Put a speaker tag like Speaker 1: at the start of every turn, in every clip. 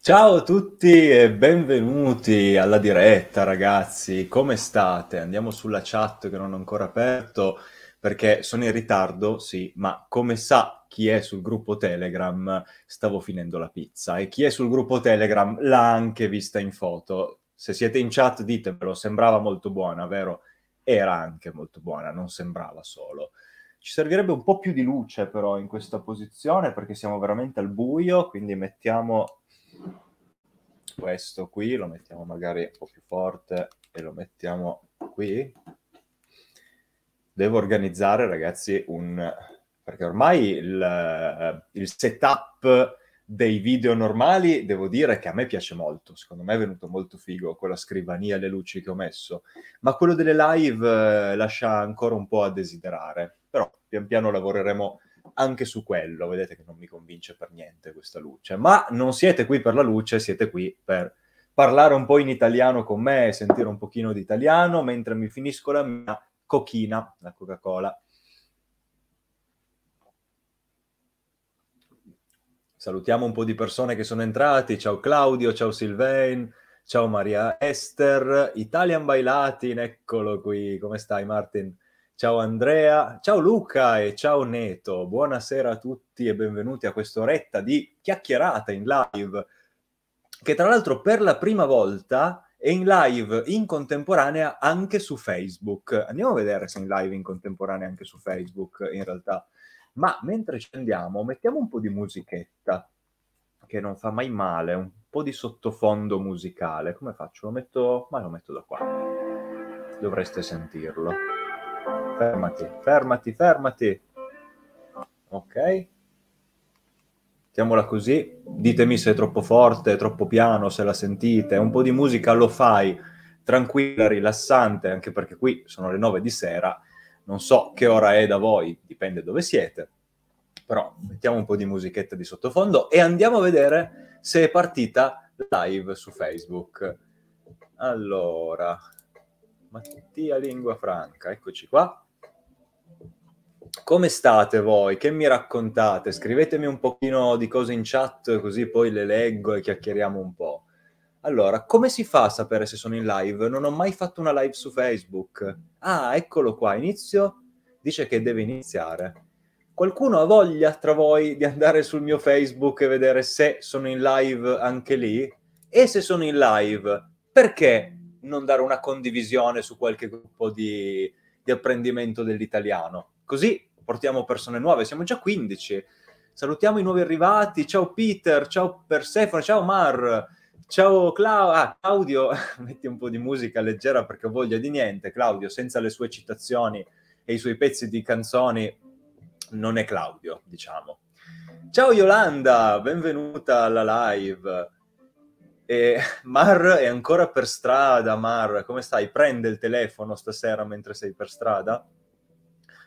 Speaker 1: Ciao a tutti e benvenuti alla diretta, ragazzi. Come state? Andiamo sulla chat che non ho ancora aperto perché sono in ritardo, sì, ma come sa chi è sul gruppo Telegram, stavo finendo la pizza e chi è sul gruppo Telegram l'ha anche vista in foto. Se siete in chat ditemelo, sembrava molto buona, vero? Era anche molto buona, non sembrava solo. Ci servirebbe un po' più di luce però in questa posizione perché siamo veramente al buio, quindi mettiamo questo qui lo mettiamo magari un po' più forte e lo mettiamo qui. Devo organizzare, ragazzi, un... perché ormai il, eh, il setup dei video normali, devo dire che a me piace molto, secondo me è venuto molto figo con la scrivania e le luci che ho messo, ma quello delle live eh, lascia ancora un po' a desiderare, però pian piano lavoreremo anche su quello. Vedete che non mi convince per niente questa luce. Ma non siete qui per la luce, siete qui per parlare un po' in italiano con me, sentire un pochino di italiano, mentre mi finisco la mia cochina, la Coca-Cola. Salutiamo un po' di persone che sono entrati. Ciao Claudio, ciao Sylvain, ciao Maria Esther, Italian by Latin, eccolo qui. Come stai Martin? Ciao Andrea, ciao Luca e ciao Neto. Buonasera a tutti e benvenuti a quest'oretta di chiacchierata in live, che tra l'altro per la prima volta è in live in contemporanea anche su Facebook. Andiamo a vedere se è in live in contemporanea anche su Facebook in realtà. Ma mentre ci andiamo, mettiamo un po' di musichetta, che non fa mai male, un po' di sottofondo musicale. Come faccio? Lo metto, ma lo metto da qua. Dovreste sentirlo. Fermati, fermati, fermati. Ok. Mettiamola così. Ditemi se è troppo forte, troppo piano, se la sentite. Un po' di musica lo fai, tranquilla, rilassante, anche perché qui sono le 9 di sera. Non so che ora è da voi, dipende dove siete. Però mettiamo un po' di musichetta di sottofondo e andiamo a vedere se è partita live su Facebook. Allora, Mattia Lingua Franca, eccoci qua. Come state voi? Che mi raccontate? Scrivetemi un pochino di cose in chat così poi le leggo e chiacchieriamo un po'. Allora, come si fa a sapere se sono in live? Non ho mai fatto una live su Facebook. Ah, eccolo qua, inizio. Dice che deve iniziare. Qualcuno ha voglia tra voi di andare sul mio Facebook e vedere se sono in live anche lì? E se sono in live, perché non dare una condivisione su qualche gruppo di, di apprendimento dell'italiano. Così portiamo persone nuove, siamo già 15. Salutiamo i nuovi arrivati. Ciao Peter, ciao Persephone, ciao Mar, ciao Clau- ah, Claudio. Metti un po' di musica leggera perché ho voglia di niente. Claudio, senza le sue citazioni e i suoi pezzi di canzoni, non è Claudio, diciamo. Ciao Yolanda, benvenuta alla live. E Mar è ancora per strada, Mar, come stai? Prende il telefono stasera mentre sei per strada?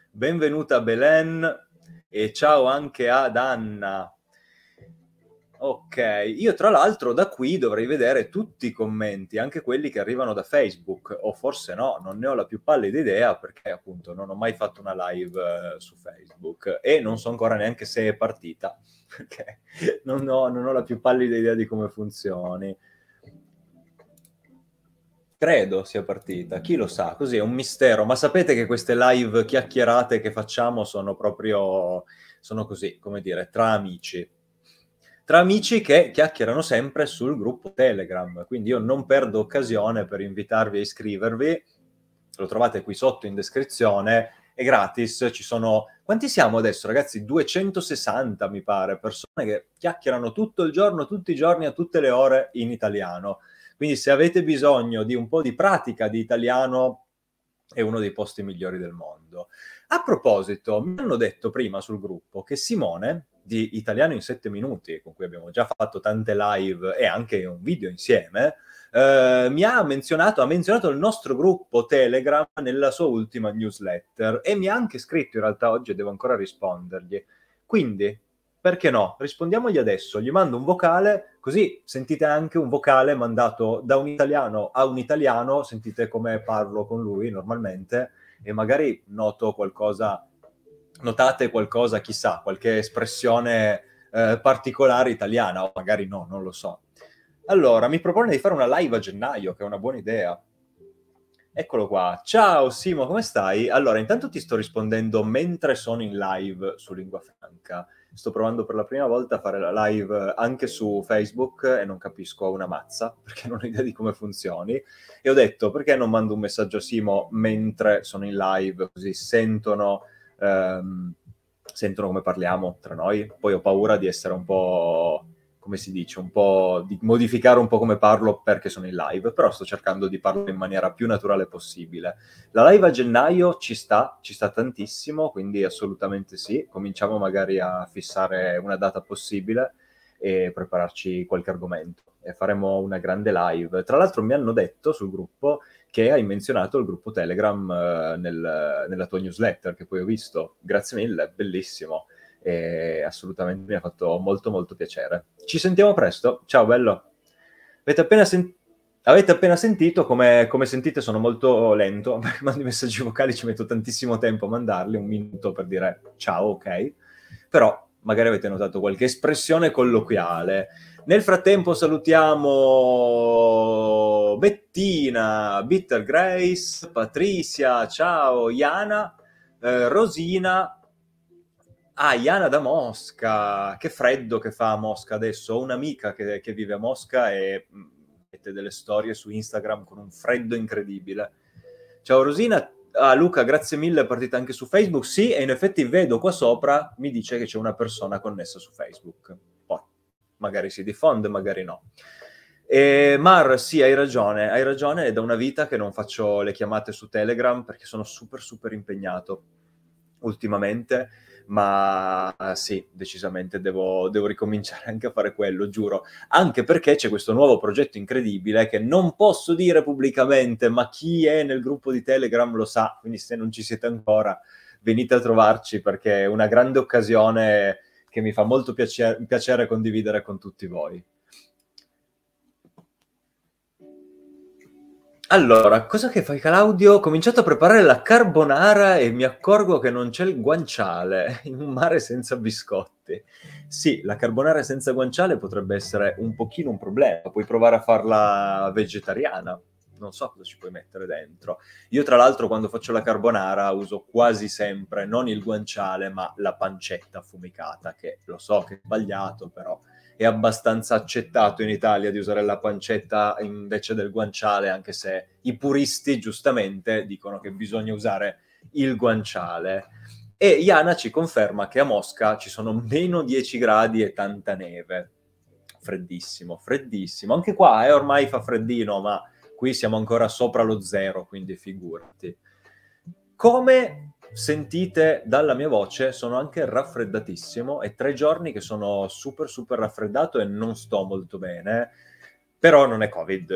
Speaker 1: Benvenuta a Belen e ciao anche ad Anna. Ok, io tra l'altro da qui dovrei vedere tutti i commenti, anche quelli che arrivano da Facebook, o forse no, non ne ho la più pallida idea perché appunto non ho mai fatto una live eh, su Facebook e non so ancora neanche se è partita perché non ho, non ho la più pallida idea di come funzioni. Credo sia partita, chi lo sa, così è un mistero, ma sapete che queste live chiacchierate che facciamo sono proprio, sono così, come dire, tra amici tra amici che chiacchierano sempre sul gruppo Telegram. Quindi io non perdo occasione per invitarvi a iscrivervi. Lo trovate qui sotto in descrizione è gratis, ci sono... Quanti siamo adesso ragazzi? 260 mi pare, persone che chiacchierano tutto il giorno, tutti i giorni, a tutte le ore in italiano. Quindi se avete bisogno di un po' di pratica di italiano è uno dei posti migliori del mondo. A proposito, mi hanno detto prima sul gruppo che Simone di Italiano in 7 minuti, con cui abbiamo già fatto tante live e anche un video insieme, eh, mi ha menzionato, ha menzionato il nostro gruppo Telegram nella sua ultima newsletter e mi ha anche scritto in realtà oggi e devo ancora rispondergli. Quindi, perché no? Rispondiamogli adesso, gli mando un vocale, così sentite anche un vocale mandato da un italiano a un italiano, sentite come parlo con lui normalmente e magari noto qualcosa, notate qualcosa, chissà, qualche espressione eh, particolare italiana o magari no, non lo so. Allora, mi propone di fare una live a gennaio, che è una buona idea. Eccolo qua. Ciao Simo, come stai? Allora, intanto ti sto rispondendo mentre sono in live su Lingua Franca. Sto provando per la prima volta a fare la live anche su Facebook e non capisco una mazza perché non ho idea di come funzioni. E ho detto, perché non mando un messaggio a Simo mentre sono in live, così sentono, ehm, sentono come parliamo tra noi. Poi ho paura di essere un po' come si dice, un po' di modificare un po' come parlo perché sono in live, però sto cercando di parlare in maniera più naturale possibile. La live a gennaio ci sta, ci sta tantissimo, quindi assolutamente sì. Cominciamo magari a fissare una data possibile e prepararci qualche argomento e faremo una grande live. Tra l'altro mi hanno detto sul gruppo che hai menzionato il gruppo Telegram eh, nel, nella tua newsletter che poi ho visto. Grazie mille, bellissimo e assolutamente mi ha fatto molto molto piacere. Ci sentiamo presto, ciao bello. Avete appena, sen- avete appena sentito, come, come, sentite sono molto lento, perché mando i messaggi vocali, ci metto tantissimo tempo a mandarli, un minuto per dire ciao, ok? Però magari avete notato qualche espressione colloquiale. Nel frattempo salutiamo Bettina, Bitter Grace, Patricia, ciao, Iana, eh, Rosina, Ah, Iana da Mosca, che freddo che fa a Mosca adesso. Ho un'amica che, che vive a Mosca e mm, mette delle storie su Instagram con un freddo incredibile. Ciao Rosina, ah, Luca, grazie mille, è partita anche su Facebook. Sì, e in effetti vedo qua sopra, mi dice che c'è una persona connessa su Facebook. Poi, magari si diffonde, magari no. E Mar, sì, hai ragione, hai ragione, è da una vita che non faccio le chiamate su Telegram perché sono super, super impegnato ultimamente ma eh, sì, decisamente devo, devo, ricominciare anche a fare quello, giuro. Anche perché c'è questo nuovo progetto incredibile che non posso dire pubblicamente, ma chi è nel gruppo di Telegram lo sa, quindi se non ci siete ancora venite a trovarci perché è una grande occasione che mi fa molto piacere, piacere condividere con tutti voi. Allora, cosa che fai Claudio? Ho cominciato a preparare la carbonara e mi accorgo che non c'è il guanciale in un mare senza biscotti. Sì, la carbonara senza guanciale potrebbe essere un pochino un problema. Puoi provare a farla vegetariana. Non so cosa ci puoi mettere dentro. Io tra l'altro quando faccio la carbonara uso quasi sempre non il guanciale, ma la pancetta affumicata, che lo so che è sbagliato, però è abbastanza accettato in Italia di usare la pancetta invece del guanciale, anche se i puristi giustamente dicono che bisogna usare il guanciale. E Iana ci conferma che a Mosca ci sono meno 10 gradi e tanta neve. Freddissimo, freddissimo. Anche qua eh, ormai fa freddino, ma qui siamo ancora sopra lo zero, quindi figurati. Come sentite dalla mia voce, sono anche raffreddatissimo. È tre giorni che sono super, super raffreddato e non sto molto bene. Però non è Covid,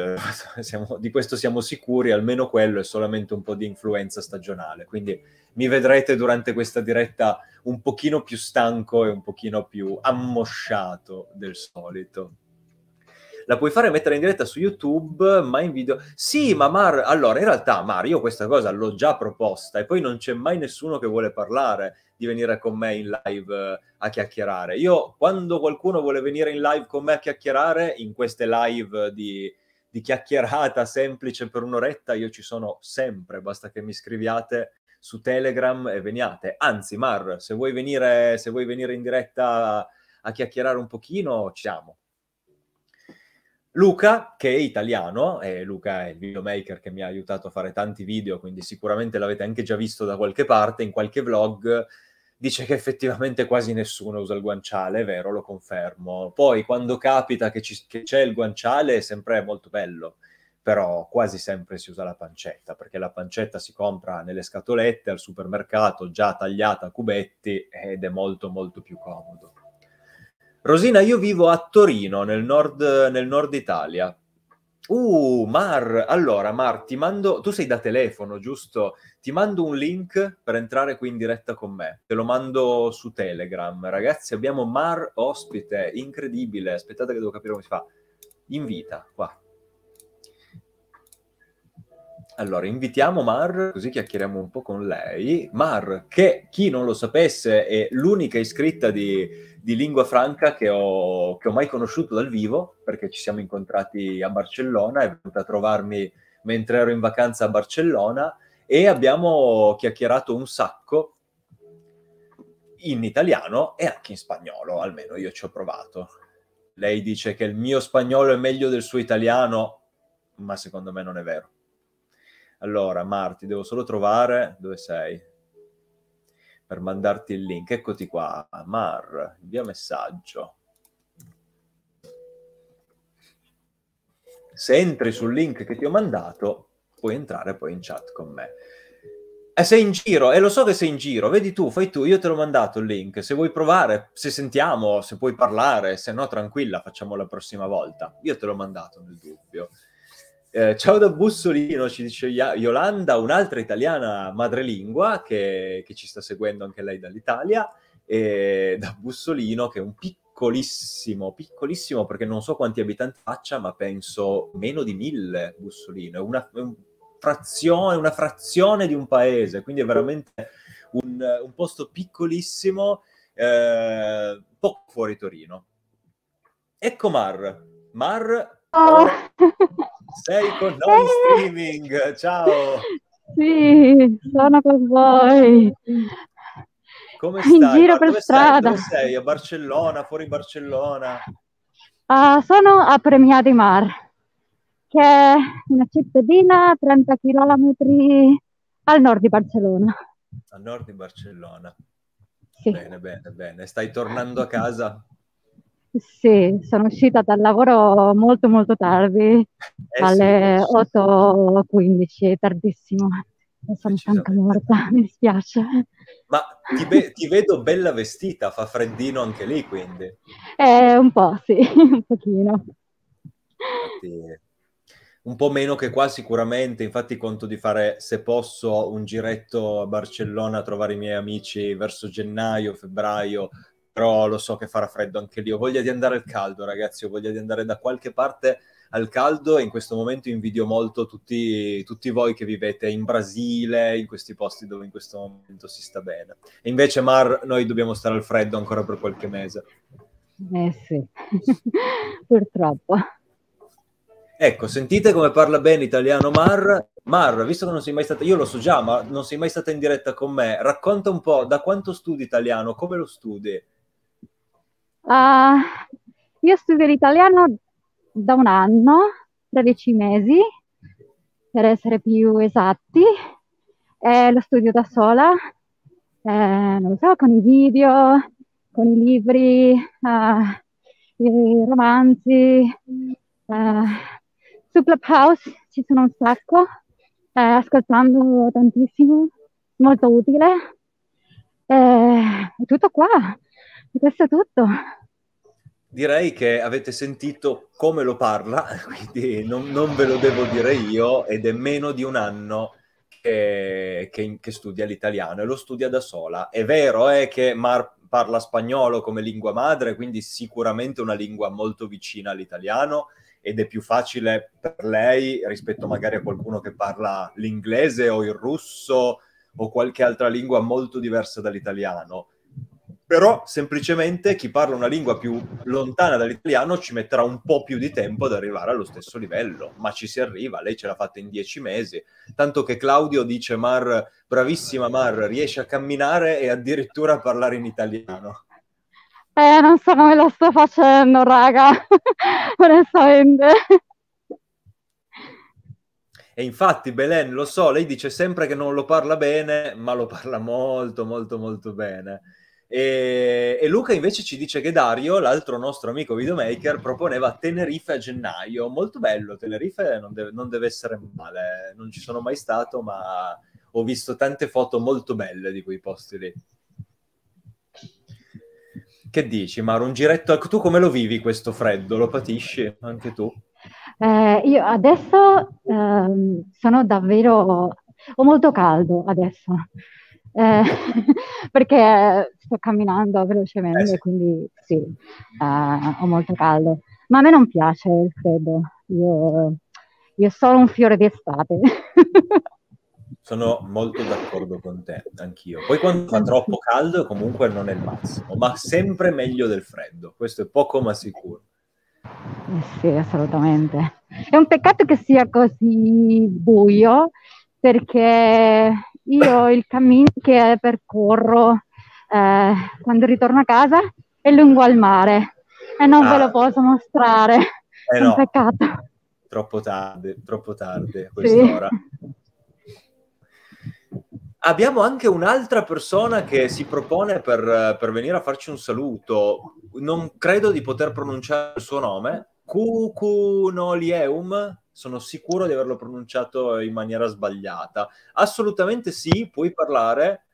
Speaker 1: eh, siamo, di questo siamo sicuri, almeno quello è solamente un po' di influenza stagionale. Quindi mi vedrete durante questa diretta un pochino più stanco e un pochino più ammosciato del solito la puoi fare mettere in diretta su YouTube, ma in video. Sì, mm. ma Mar, allora in realtà Mar, io questa cosa l'ho già proposta e poi non c'è mai nessuno che vuole parlare di venire con me in live a chiacchierare. Io quando qualcuno vuole venire in live con me a chiacchierare, in queste live di, di chiacchierata semplice per un'oretta, io ci sono sempre, basta che mi scriviate su Telegram e veniate. Anzi, Mar, se vuoi venire, se vuoi venire in diretta a chiacchierare un pochino, ci siamo. Luca, che è italiano, e Luca è il videomaker che mi ha aiutato a fare tanti video, quindi sicuramente l'avete anche già visto da qualche parte, in qualche vlog, dice che effettivamente quasi nessuno usa il guanciale, è vero, lo confermo. Poi quando capita che, ci, che c'è il guanciale è sempre molto bello, però quasi sempre si usa la pancetta, perché la pancetta si compra nelle scatolette al supermercato già tagliata a cubetti ed è molto molto più comodo. Rosina, io vivo a Torino, nel nord, nel nord Italia. Uh, Mar, allora Mar, ti mando, tu sei da telefono, giusto? Ti mando un link per entrare qui in diretta con me, te lo mando su Telegram. Ragazzi, abbiamo Mar ospite, incredibile, aspettate che devo capire come si fa. Invita, qua. Allora, invitiamo Mar, così chiacchieriamo un po' con lei. Mar, che chi non lo sapesse è l'unica iscritta di, di lingua franca che ho, che ho mai conosciuto dal vivo, perché ci siamo incontrati a Barcellona, è venuta a trovarmi mentre ero in vacanza a Barcellona e abbiamo chiacchierato un sacco in italiano e anche in spagnolo, almeno io ci ho provato. Lei dice che il mio spagnolo è meglio del suo italiano, ma secondo me non è vero. Allora, Marti, devo solo trovare dove sei per mandarti il link. Eccoti qua, Mar, via messaggio. Se entri sul link che ti ho mandato, puoi entrare poi in chat con me. E eh, sei in giro, e eh, lo so che sei in giro, vedi tu, fai tu, io te l'ho mandato il link, se vuoi provare, se sentiamo, se puoi parlare, se no tranquilla, facciamo la prossima volta. Io te l'ho mandato nel dubbio. Eh, ciao da Bussolino, ci dice Yolanda, un'altra italiana madrelingua che, che ci sta seguendo anche lei dall'Italia, e da Bussolino che è un piccolissimo, piccolissimo perché non so quanti abitanti faccia, ma penso meno di mille Bussolino, è una, è un frazione, una frazione di un paese, quindi è veramente un, un posto piccolissimo, eh, poco fuori Torino. Ecco Mar, Mar... Oh. Sei con noi in eh. streaming, ciao!
Speaker 2: Sì, sono con voi. Come stai? In giro Ma per strada. Sei?
Speaker 1: sei? A Barcellona, fuori Barcellona?
Speaker 2: Uh, sono a Premià di Mar, che è una cittadina a 30 km al nord di Barcellona.
Speaker 1: A nord di Barcellona. Sì. Bene, bene, bene. Stai tornando a casa?
Speaker 2: Sì, sono uscita dal lavoro molto molto tardi, eh alle sì, 8.15, eh tardissimo. Sono stanca morta, mi dispiace.
Speaker 1: Ma ti, be- ti, vedo bella vestita, fa freddino anche lì quindi.
Speaker 2: Eh, un po', sì, un pochino.
Speaker 1: Infatti, un po' meno che qua sicuramente, infatti conto di fare, se posso, un giretto a Barcellona a trovare i miei amici verso gennaio, febbraio, però lo so che farà freddo anche lì. Ho voglia di andare al caldo, ragazzi, ho voglia di andare da qualche parte al caldo e in questo momento invidio molto tutti, tutti voi che vivete in Brasile, in questi posti dove in questo momento si sta bene. E invece, Mar, noi dobbiamo stare al freddo ancora per qualche mese.
Speaker 2: Eh sì, purtroppo.
Speaker 1: Ecco, sentite come parla bene italiano Mar. Mar, visto che non sei mai stata, io lo so già, ma non sei mai stata in diretta con me, racconta un po' da quanto studi italiano, come lo studi?
Speaker 2: Uh, io studio l'italiano da un anno, 13 mesi, per essere più esatti. Eh, lo studio da sola, eh, non so, con i video, con i libri, uh, i romanzi. Uh, su Clubhouse ci sono un sacco, eh, ascoltando tantissimo, molto utile. Eh, è tutto qua. Questo è tutto.
Speaker 1: Direi che avete sentito come lo parla, quindi non, non ve lo devo dire io, ed è meno di un anno che, che, che studia l'italiano e lo studia da sola. È vero eh, che Mar parla spagnolo come lingua madre, quindi sicuramente una lingua molto vicina all'italiano, ed è più facile per lei rispetto magari a qualcuno che parla l'inglese o il russo o qualche altra lingua molto diversa dall'italiano però semplicemente chi parla una lingua più lontana dall'italiano ci metterà un po' più di tempo ad arrivare allo stesso livello, ma ci si arriva, lei ce l'ha fatta in dieci mesi, tanto che Claudio dice Mar, bravissima Mar, riesce a camminare e addirittura a parlare in italiano.
Speaker 2: Eh, non so come lo sto facendo, raga, onestamente.
Speaker 1: E infatti Belen, lo so, lei dice sempre che non lo parla bene, ma lo parla molto, molto, molto bene. E, e, Luca invece ci dice che Dario, l'altro nostro amico videomaker, proponeva Tenerife a gennaio. Molto bello, Tenerife non deve, non deve essere male, non ci sono mai stato, ma ho visto tante foto molto belle di quei posti lì. Che dici, Maro? Un giretto... Tu come lo vivi questo freddo? Lo patisci anche tu?
Speaker 2: Eh, io adesso ehm, sono davvero... ho molto caldo adesso eh, perché sto camminando velocemente, eh sì. quindi sì, eh, ho molto caldo. Ma a me non piace il freddo, io, io sono un fiore d'estate.
Speaker 1: Sono molto d'accordo con te, anch'io. Poi quando fa troppo caldo comunque non è il massimo, ma sempre meglio del freddo, questo è poco ma sicuro.
Speaker 2: Eh sì, assolutamente. È un peccato che sia così buio perché io il cammino che percorro eh, quando ritorno a casa è lungo al mare e non ah. ve lo ah. posso mostrare. Eh
Speaker 1: è no. un peccato. Troppo tardi, troppo tardi quest'ora. Sì. Abbiamo anche un'altra persona che si propone per, per venire a farci un saluto. Non credo di poter pronunciare il suo nome, Cucunolieum, sono sicuro di averlo pronunciato in maniera sbagliata. Assolutamente sì, puoi parlare.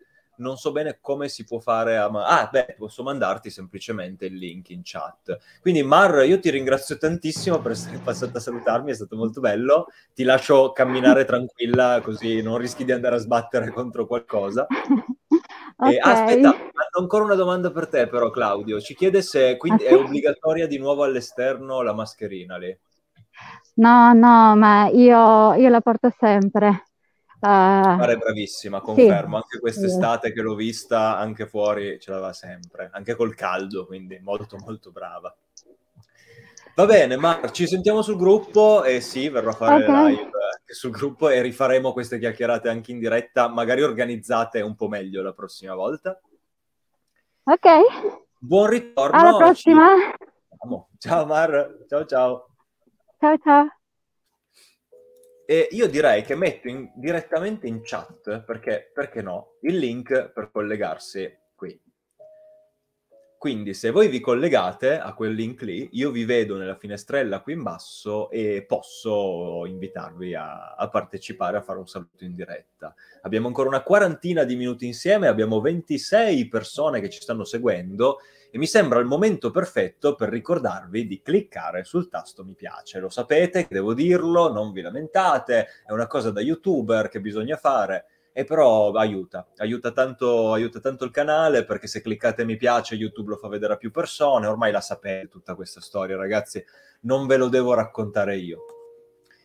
Speaker 1: Non so bene come si può fare a... ah, beh, posso mandarti semplicemente il link in chat. Quindi, Mar, io ti ringrazio tantissimo per essere passata a salutarmi, è stato molto bello. Ti lascio camminare tranquilla, così non rischi di andare a sbattere contro qualcosa.
Speaker 2: Okay. Eh, aspetta, hanno
Speaker 1: ancora una domanda per te però Claudio, ci chiede se quindi ah, è obbligatoria di nuovo all'esterno la mascherina lì.
Speaker 2: No, no, ma io, io la porto sempre. Uh, Pare bravissima, confermo, sì, anche quest'estate
Speaker 1: sì. che l'ho vista anche fuori ce l'aveva sempre, anche col caldo, quindi molto molto brava. Va bene, Mar, ci sentiamo sul gruppo e sì, verrò a fare okay. live sul gruppo e rifaremo queste chiacchierate anche in diretta, magari organizzate un po' meglio la prossima volta. Ok. Buon ritorno. Alla prossima. Ci... Ciao Mar, ciao ciao. Ciao ciao. E io direi che metto in, direttamente in chat, perché, perché no, il link per collegarsi quindi se voi vi collegate a quel link lì, io vi vedo nella finestrella qui in basso e posso invitarvi a, a partecipare, a fare un saluto in diretta. Abbiamo ancora una quarantina di minuti insieme, abbiamo 26 persone che ci stanno seguendo e mi sembra il momento perfetto per ricordarvi di cliccare sul tasto mi piace. Lo sapete, devo dirlo, non vi lamentate, è una cosa da youtuber che bisogna fare e però aiuta, aiuta tanto, aiuta tanto il canale perché se cliccate mi piace YouTube lo fa vedere a più persone, ormai la sapete tutta questa storia ragazzi, non ve lo devo raccontare io.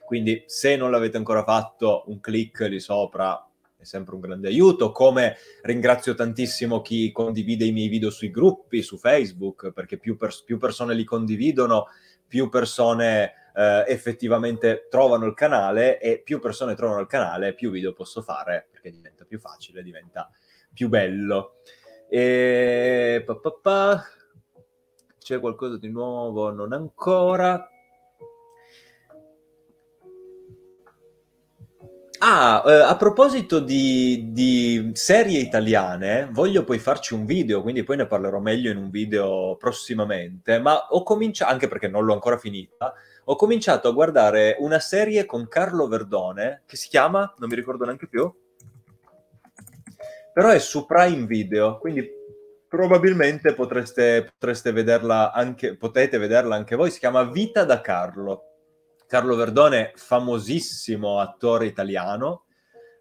Speaker 1: Quindi se non l'avete ancora fatto, un clic lì sopra è sempre un grande aiuto, come ringrazio tantissimo chi condivide i miei video sui gruppi, su Facebook, perché più, pers- più persone li condividono, più persone eh, effettivamente trovano il canale e più persone trovano il canale, più video posso fare perché diventa più facile, diventa più bello. E... Pa, pa, pa. C'è qualcosa di nuovo? Non ancora. Ah, eh, a proposito di, di, serie italiane, voglio poi farci un video, quindi poi ne parlerò meglio in un video prossimamente, ma ho cominciato, anche perché non l'ho ancora finita, ho cominciato a guardare una serie con Carlo Verdone che si chiama, non mi ricordo neanche più, però è su Prime Video, quindi probabilmente potreste, potreste vederla anche, potete vederla anche voi, si chiama Vita da Carlo. Carlo Verdone, famosissimo attore italiano,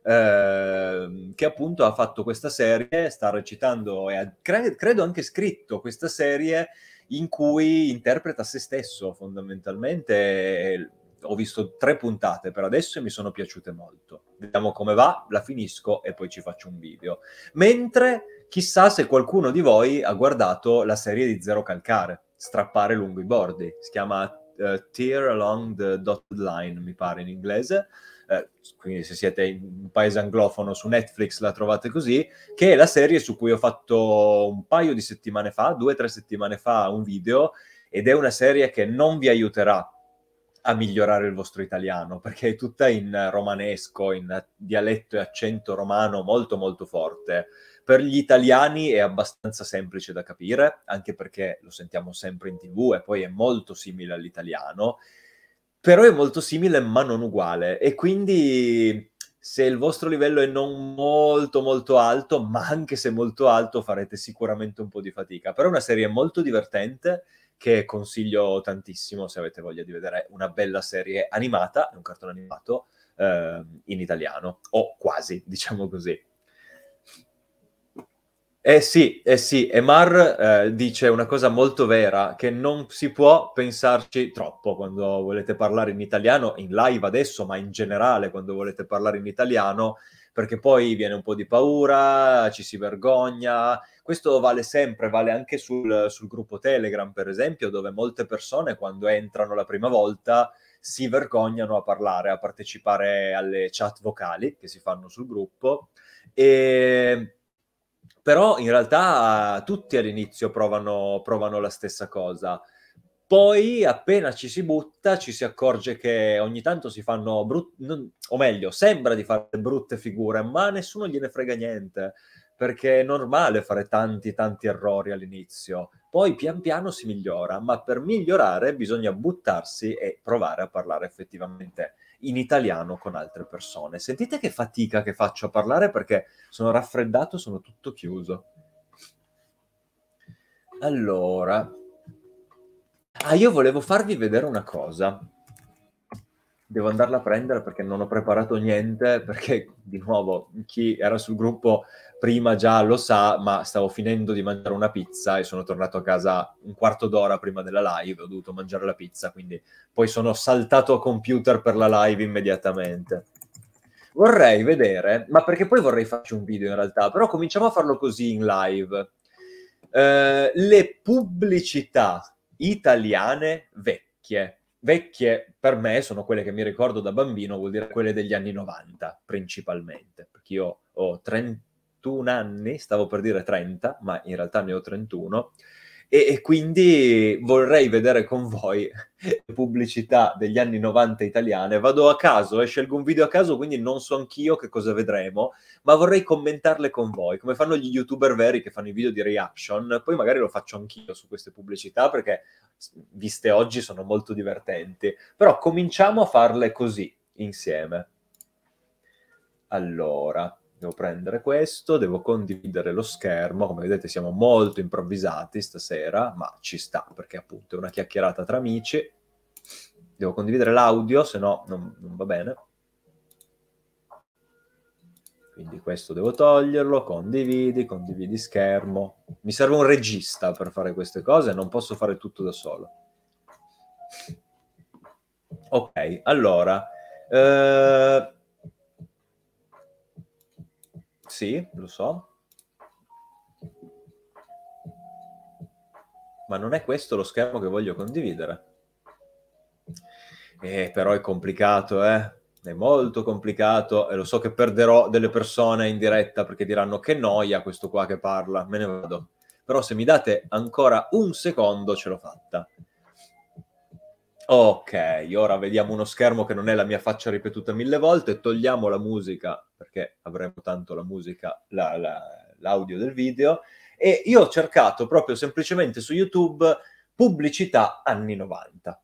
Speaker 1: eh, che appunto ha fatto questa serie, sta recitando e ha, cre- credo anche scritto questa serie in cui interpreta se stesso fondamentalmente. Eh, ho visto tre puntate per adesso e mi sono piaciute molto. Vediamo come va, la finisco e poi ci faccio un video. Mentre chissà se qualcuno di voi ha guardato la serie di Zero Calcare, Strappare lungo i bordi. Si chiama uh, Tear Along the Dotted Line, mi pare in inglese. Eh, quindi se siete in un paese anglofono su Netflix la trovate così, che è la serie su cui ho fatto un paio di settimane fa, due o tre settimane fa, un video, ed è una serie che non vi aiuterà a migliorare il vostro italiano, perché è tutta in romanesco, in dialetto e accento romano molto molto forte. Per gli italiani è abbastanza semplice da capire, anche perché lo sentiamo sempre in tv e poi è molto simile all'italiano, però è molto simile ma non uguale e quindi se il vostro livello è non molto molto alto, ma anche se molto alto farete sicuramente un po' di fatica, però è una serie molto divertente che consiglio tantissimo se avete voglia di vedere una bella serie animata, è un cartone animato eh, in italiano o quasi, diciamo così. Eh sì, eh sì, Emar eh, dice una cosa molto vera, che non si può pensarci troppo quando volete parlare in italiano, in live adesso, ma in generale quando volete parlare in italiano, perché poi viene un po' di paura, ci si vergogna. Questo vale sempre, vale anche sul, sul gruppo Telegram, per esempio, dove molte persone quando entrano la prima volta si vergognano a parlare, a partecipare alle chat vocali che si fanno sul gruppo. E però in realtà tutti all'inizio provano, provano la stessa cosa. Poi, appena ci si butta, ci si accorge che ogni tanto si fanno brutte, o meglio, sembra di fare brutte figure, ma nessuno gliene frega niente, perché è normale fare tanti, tanti errori all'inizio. Poi, pian piano, si migliora, ma per migliorare bisogna buttarsi e provare a parlare effettivamente in italiano con altre persone. Sentite che fatica che faccio a parlare perché sono raffreddato, sono tutto chiuso. Allora, ah, io volevo farvi vedere una cosa devo andarla a prendere perché non ho preparato niente, perché di nuovo chi era sul gruppo prima già lo sa, ma stavo finendo di mangiare una pizza e sono tornato a casa un quarto d'ora prima della live, ho dovuto mangiare la pizza, quindi poi sono saltato a computer per la live immediatamente. Vorrei vedere, ma perché poi vorrei farci un video in realtà, però cominciamo a farlo così in live. Eh, le pubblicità italiane vecchie vecchie per me sono quelle che mi ricordo da bambino, vuol dire quelle degli anni 90 principalmente, perché io ho 31 anni, stavo per dire 30, ma in realtà ne ho 31, e, e quindi vorrei vedere con voi le pubblicità degli anni 90 italiane. Vado a caso e eh, scelgo un video a caso, quindi non so anch'io che cosa vedremo, ma vorrei commentarle con voi, come fanno gli youtuber veri che fanno i video di reaction, poi magari lo faccio anch'io su queste pubblicità perché viste oggi sono molto divertenti, però cominciamo a farle così insieme. Allora, devo prendere questo, devo condividere lo schermo, come vedete siamo molto improvvisati stasera, ma ci sta perché appunto è una chiacchierata tra amici, devo condividere l'audio, se no non, non va bene. Quindi questo devo toglierlo, condividi, condividi schermo. Mi serve un regista per fare queste cose, non posso fare tutto da solo. Ok, allora... Eh... Sì, lo so. Ma non è questo lo schermo che voglio condividere. Eh, però è complicato, eh? È molto complicato e lo so che perderò delle persone in diretta perché diranno che noia questo qua che parla, me ne vado. Però se mi date ancora un secondo ce l'ho fatta. Ok, ora vediamo uno schermo che non è la mia faccia ripetuta mille volte, togliamo la musica perché avremo tanto la musica, la, la, l'audio del video e io ho cercato proprio semplicemente su YouTube pubblicità anni 90.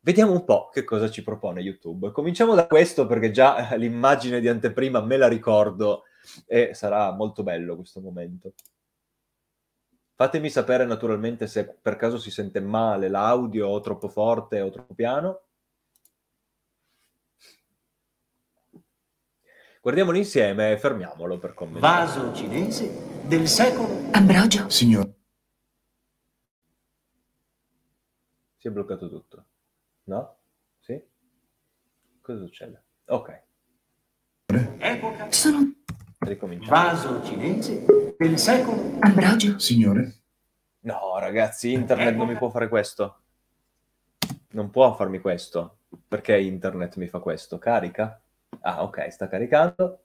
Speaker 1: Vediamo un po' che cosa ci propone YouTube. Cominciamo da questo perché già l'immagine di anteprima me la ricordo e sarà molto bello questo momento. Fatemi sapere naturalmente se per caso si sente male l'audio o troppo forte o troppo piano. Guardiamolo insieme e fermiamolo per commentare. Vaso cinese del
Speaker 2: secolo. Ambrogio.
Speaker 1: Signor. Si è bloccato tutto. No? Sì? Cosa succede? Ok. Epoca. Sono Ricominciamo. Vaso cinese del secolo. Ambrogio. Signore. No, ragazzi, internet non mi può fare questo. Non può farmi questo. Perché internet mi fa questo? Carica? Ah, ok, sta caricando.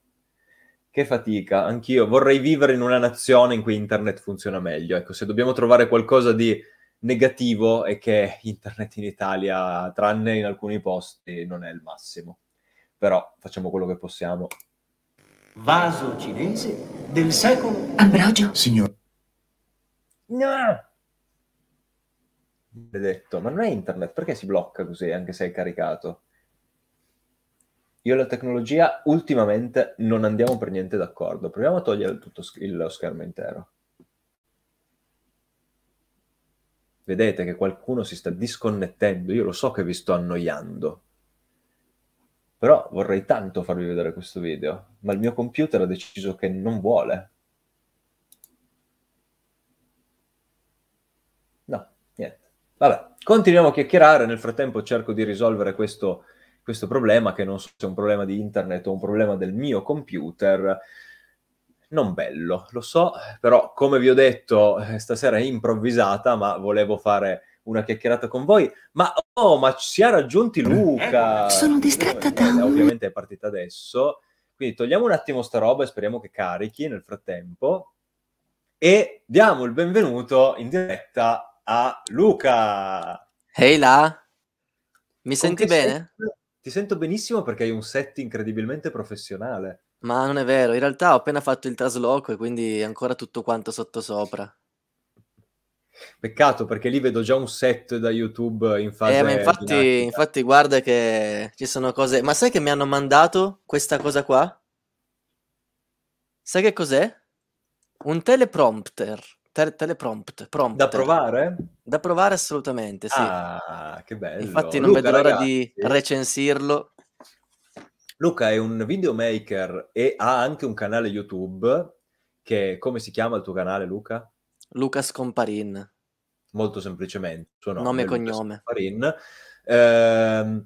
Speaker 1: Che fatica, anch'io vorrei vivere in una nazione in cui internet funziona meglio. Ecco, se dobbiamo trovare qualcosa di negativo è che internet in Italia, tranne in alcuni posti, non è il massimo. Però facciamo quello che possiamo. Vaso cinese del secolo... Ambrogio? Signor... No! Benedetto, ma non è internet, perché si blocca così anche se è caricato? Io e la tecnologia ultimamente non andiamo per niente d'accordo. Proviamo a togliere tutto lo schermo intero. Vedete che qualcuno si sta disconnettendo, io lo so che vi sto annoiando, però vorrei tanto farvi vedere questo video, ma il mio computer ha deciso che non vuole. No, niente. Vabbè, continuiamo a chiacchierare, nel frattempo cerco di risolvere questo, questo problema, che non so se è un problema di internet o un problema del mio computer non bello, lo so, però come vi ho detto eh, stasera è improvvisata, ma volevo fare una chiacchierata con voi. Ma oh, ma ci ha raggiunti eh, Luca! Eh, sono
Speaker 2: distratta da...
Speaker 1: Eh, ovviamente è partita adesso, quindi togliamo un attimo sta roba e speriamo che carichi nel frattempo. E diamo il benvenuto in diretta a Luca! Ehi là! Mi senti bene? Ti sento benissimo perché hai un set incredibilmente professionale.
Speaker 3: Ma non è vero, in realtà ho appena fatto il trasloco e quindi è ancora tutto quanto sottosopra.
Speaker 1: Peccato perché lì vedo già un set da YouTube in fase. Eh, ma infatti,
Speaker 3: infatti, guarda che ci sono cose. Ma sai che mi hanno mandato questa cosa qua? Sai che cos'è? Un teleprompter. Te- teleprompt. Prompter. Da provare? Da provare assolutamente, sì. Ah, che bello. Infatti, non Luca, vedo l'ora ragazzi. di recensirlo.
Speaker 1: Luca è un videomaker e ha anche un canale YouTube che come si chiama il tuo canale Luca? Lucas Comparin. Molto semplicemente, suo nome, nome e cognome. Comparin. Ehm,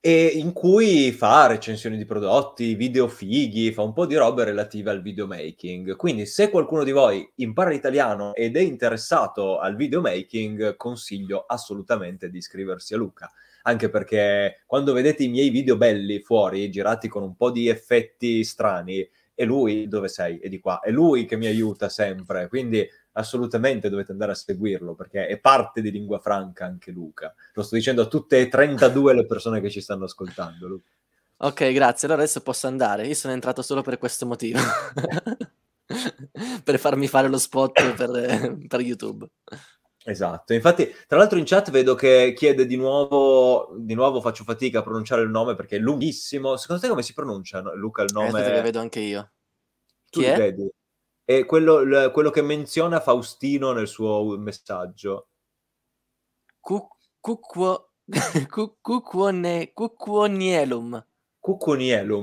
Speaker 1: e in cui fa recensioni di prodotti, video fighi, fa un po' di robe relative al videomaking. Quindi se qualcuno di voi impara l'italiano ed è interessato al videomaking, consiglio assolutamente di iscriversi a Luca. Anche perché quando vedete i miei video belli fuori, girati con un po' di effetti strani, è lui dove sei? È di qua. È lui che mi aiuta sempre. Quindi assolutamente dovete andare a seguirlo perché è parte di Lingua Franca anche Luca. Lo sto dicendo a tutte e 32 le persone che ci stanno ascoltando. Luca.
Speaker 3: Ok, grazie. Allora adesso posso andare. Io sono entrato solo per questo motivo. per farmi fare lo spot per, per YouTube.
Speaker 1: Esatto, infatti tra l'altro in chat vedo che chiede di nuovo, di nuovo faccio fatica a pronunciare il nome perché è lunghissimo. Secondo te come si pronuncia Luca il eh, nome? Aspetta che vedo anche io. Tu Chi è? vedi? è quello, quello che menziona Faustino nel suo messaggio.
Speaker 3: Cu- cucquo...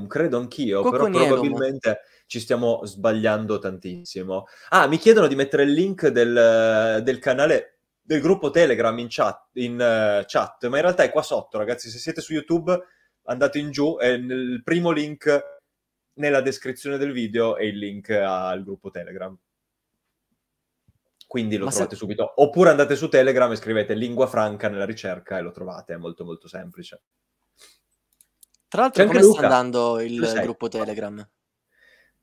Speaker 1: credo anch'io, però probabilmente ci stiamo sbagliando tantissimo. Ah, mi chiedono di mettere il link del, del canale del gruppo Telegram in, chat, in uh, chat, ma in realtà è qua sotto, ragazzi. Se siete su YouTube, andate in giù e nel primo link nella descrizione del video è il link al gruppo Telegram. Quindi lo Ma trovate se... subito. Oppure andate su Telegram e scrivete lingua franca nella ricerca e lo trovate, è molto molto semplice.
Speaker 3: Tra l'altro come Luca. sta andando
Speaker 1: il gruppo Telegram?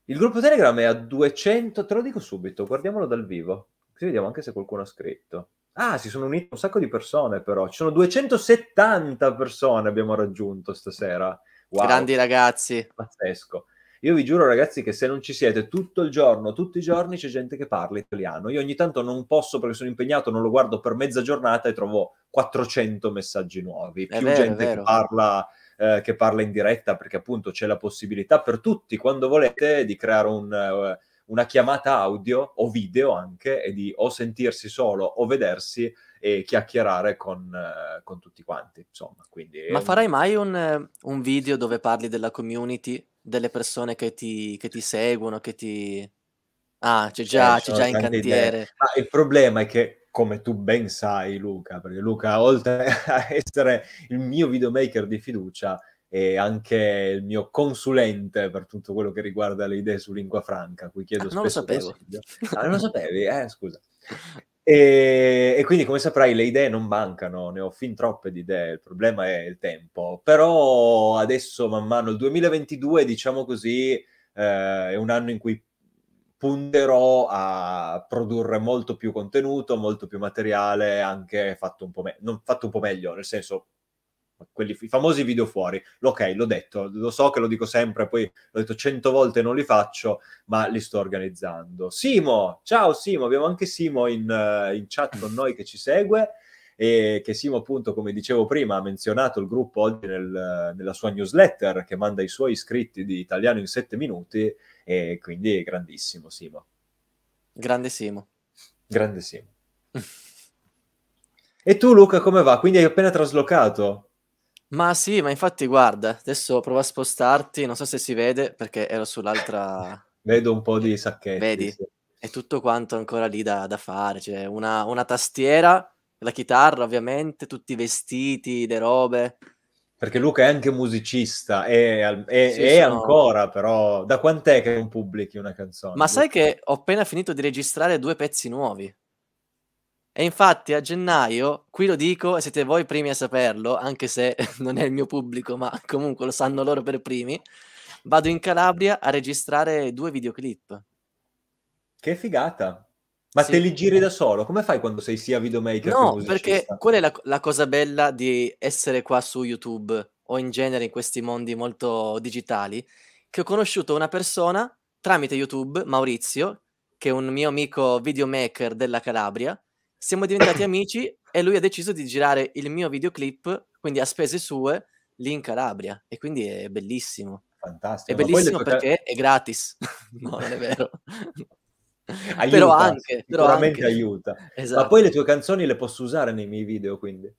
Speaker 1: Il gruppo Telegram è a 200, te lo dico subito, guardiamolo dal vivo, così vediamo anche se qualcuno ha scritto. Ah, si sono unite un sacco di persone però, ci sono 270 persone abbiamo raggiunto stasera. Wow. Grandi ragazzi. Pazzesco. Io vi giuro, ragazzi, che se non ci siete tutto il giorno, tutti i giorni c'è gente che parla italiano. Io ogni tanto non posso perché sono impegnato, non lo guardo per mezza giornata e trovo 400 messaggi nuovi, più vero, gente che parla eh, che parla in diretta perché appunto c'è la possibilità per tutti quando volete di creare un, eh, una chiamata audio o video anche e di o sentirsi solo o vedersi e chiacchierare con, eh, con tutti quanti. Insomma, quindi Ma farai
Speaker 3: mai un, eh, un, video dove parli della community, delle persone che ti, che ti seguono, che ti... Ah, c'è già, eh, c'è già in cantiere.
Speaker 1: Ma il problema è che come tu ben sai, Luca, perché Luca, oltre a essere il mio videomaker di fiducia, e anche il mio consulente per tutto quello che riguarda le idee su lingua franca, cui chiedo ah, spesso non lo sapevo. Ah, non lo sapevi? Eh, scusa. E, e, quindi, come saprai, le idee non mancano, ne ho fin troppe di idee, il problema è il tempo. Però adesso, man mano, il 2022, diciamo così, eh, è un anno in cui punterò a produrre molto più contenuto, molto più materiale, anche fatto un po', me- fatto un po meglio, nel senso quelli, i famosi video fuori. Ok, l'ho detto, lo so che lo dico sempre, poi l'ho detto cento volte non li faccio, ma li sto organizzando. Simo, ciao Simo, abbiamo anche Simo in, eh, in chat con noi che ci segue e che Simo appunto come dicevo prima ha menzionato il gruppo oggi nel, nella sua newsletter che manda i suoi iscritti di italiano in sette minuti e quindi è grandissimo Simo
Speaker 3: grande Simo grande Simo e tu Luca come va? quindi hai appena traslocato? Ma sì, ma infatti guarda, adesso prova a spostarti, non so se si vede perché ero sull'altra...
Speaker 1: Vedo un po' di sacchetti. Vedi, sì.
Speaker 3: è tutto quanto ancora lì da, da fare, c'è una, una, tastiera, la chitarra ovviamente, tutti i vestiti, le robe. Perché Luca è anche musicista, è, è,
Speaker 1: sì, è sono... ancora però... Da quant'è che non pubblichi una canzone? Ma Luca?
Speaker 3: sai che ho appena finito di registrare due pezzi nuovi? E infatti a gennaio, qui lo dico e siete voi primi a saperlo, anche se non è il mio pubblico, ma comunque lo sanno loro per primi, vado in Calabria a registrare due videoclip. Che
Speaker 1: figata! Ma sì. te li giri da solo? Come fai quando sei sia videomaker no, che perché
Speaker 3: qual è la, la cosa bella di essere qua su YouTube o in genere in questi mondi molto digitali, che ho conosciuto una persona tramite YouTube, Maurizio, che è un mio amico videomaker della Calabria, siamo diventati amici e lui ha deciso di girare il mio videoclip, quindi a spese sue, lì in Calabria. E quindi è bellissimo. Fantastico. È bellissimo poter... perché è gratis. no, non è vero. aiuta, però anche, sicuramente anche. aiuta. Esatto. Ma poi
Speaker 1: le tue canzoni le posso usare nei miei video, quindi.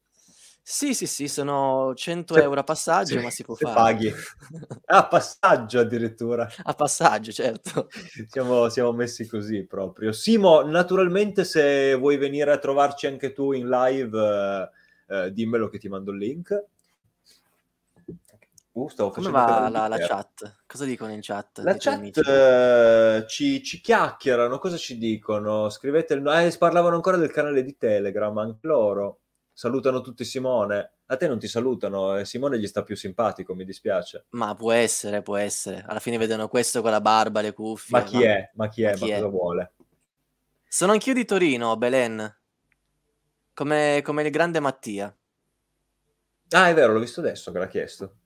Speaker 3: Sì, sì, sì, sono 100 cioè, euro a passaggio, sì, ma si può fare. paghi. A
Speaker 1: passaggio addirittura. A passaggio, certo. Siamo, siamo, messi così proprio. Simo, naturalmente se vuoi venire a trovarci anche tu in live, eh, eh dimmelo che ti mando il link. Uh, stavo Come va la, la, chat?
Speaker 3: Cosa dicono in chat? La chat
Speaker 1: eh, ci, ci, chiacchierano, cosa ci dicono? Scrivete il... Eh, parlavano ancora del canale di Telegram, anche loro salutano tutti Simone. A te non ti salutano e eh, Simone gli sta più simpatico, mi dispiace. Ma può essere,
Speaker 3: può essere. Alla fine vedono questo con la barba, le cuffie. Ma chi ma... è?
Speaker 1: Ma chi è? Ma, chi ma cosa è? vuole?
Speaker 3: Sono anch'io di Torino, Belen. Come, come il grande Mattia.
Speaker 1: Ah, è vero, l'ho visto adesso che l'ha chiesto.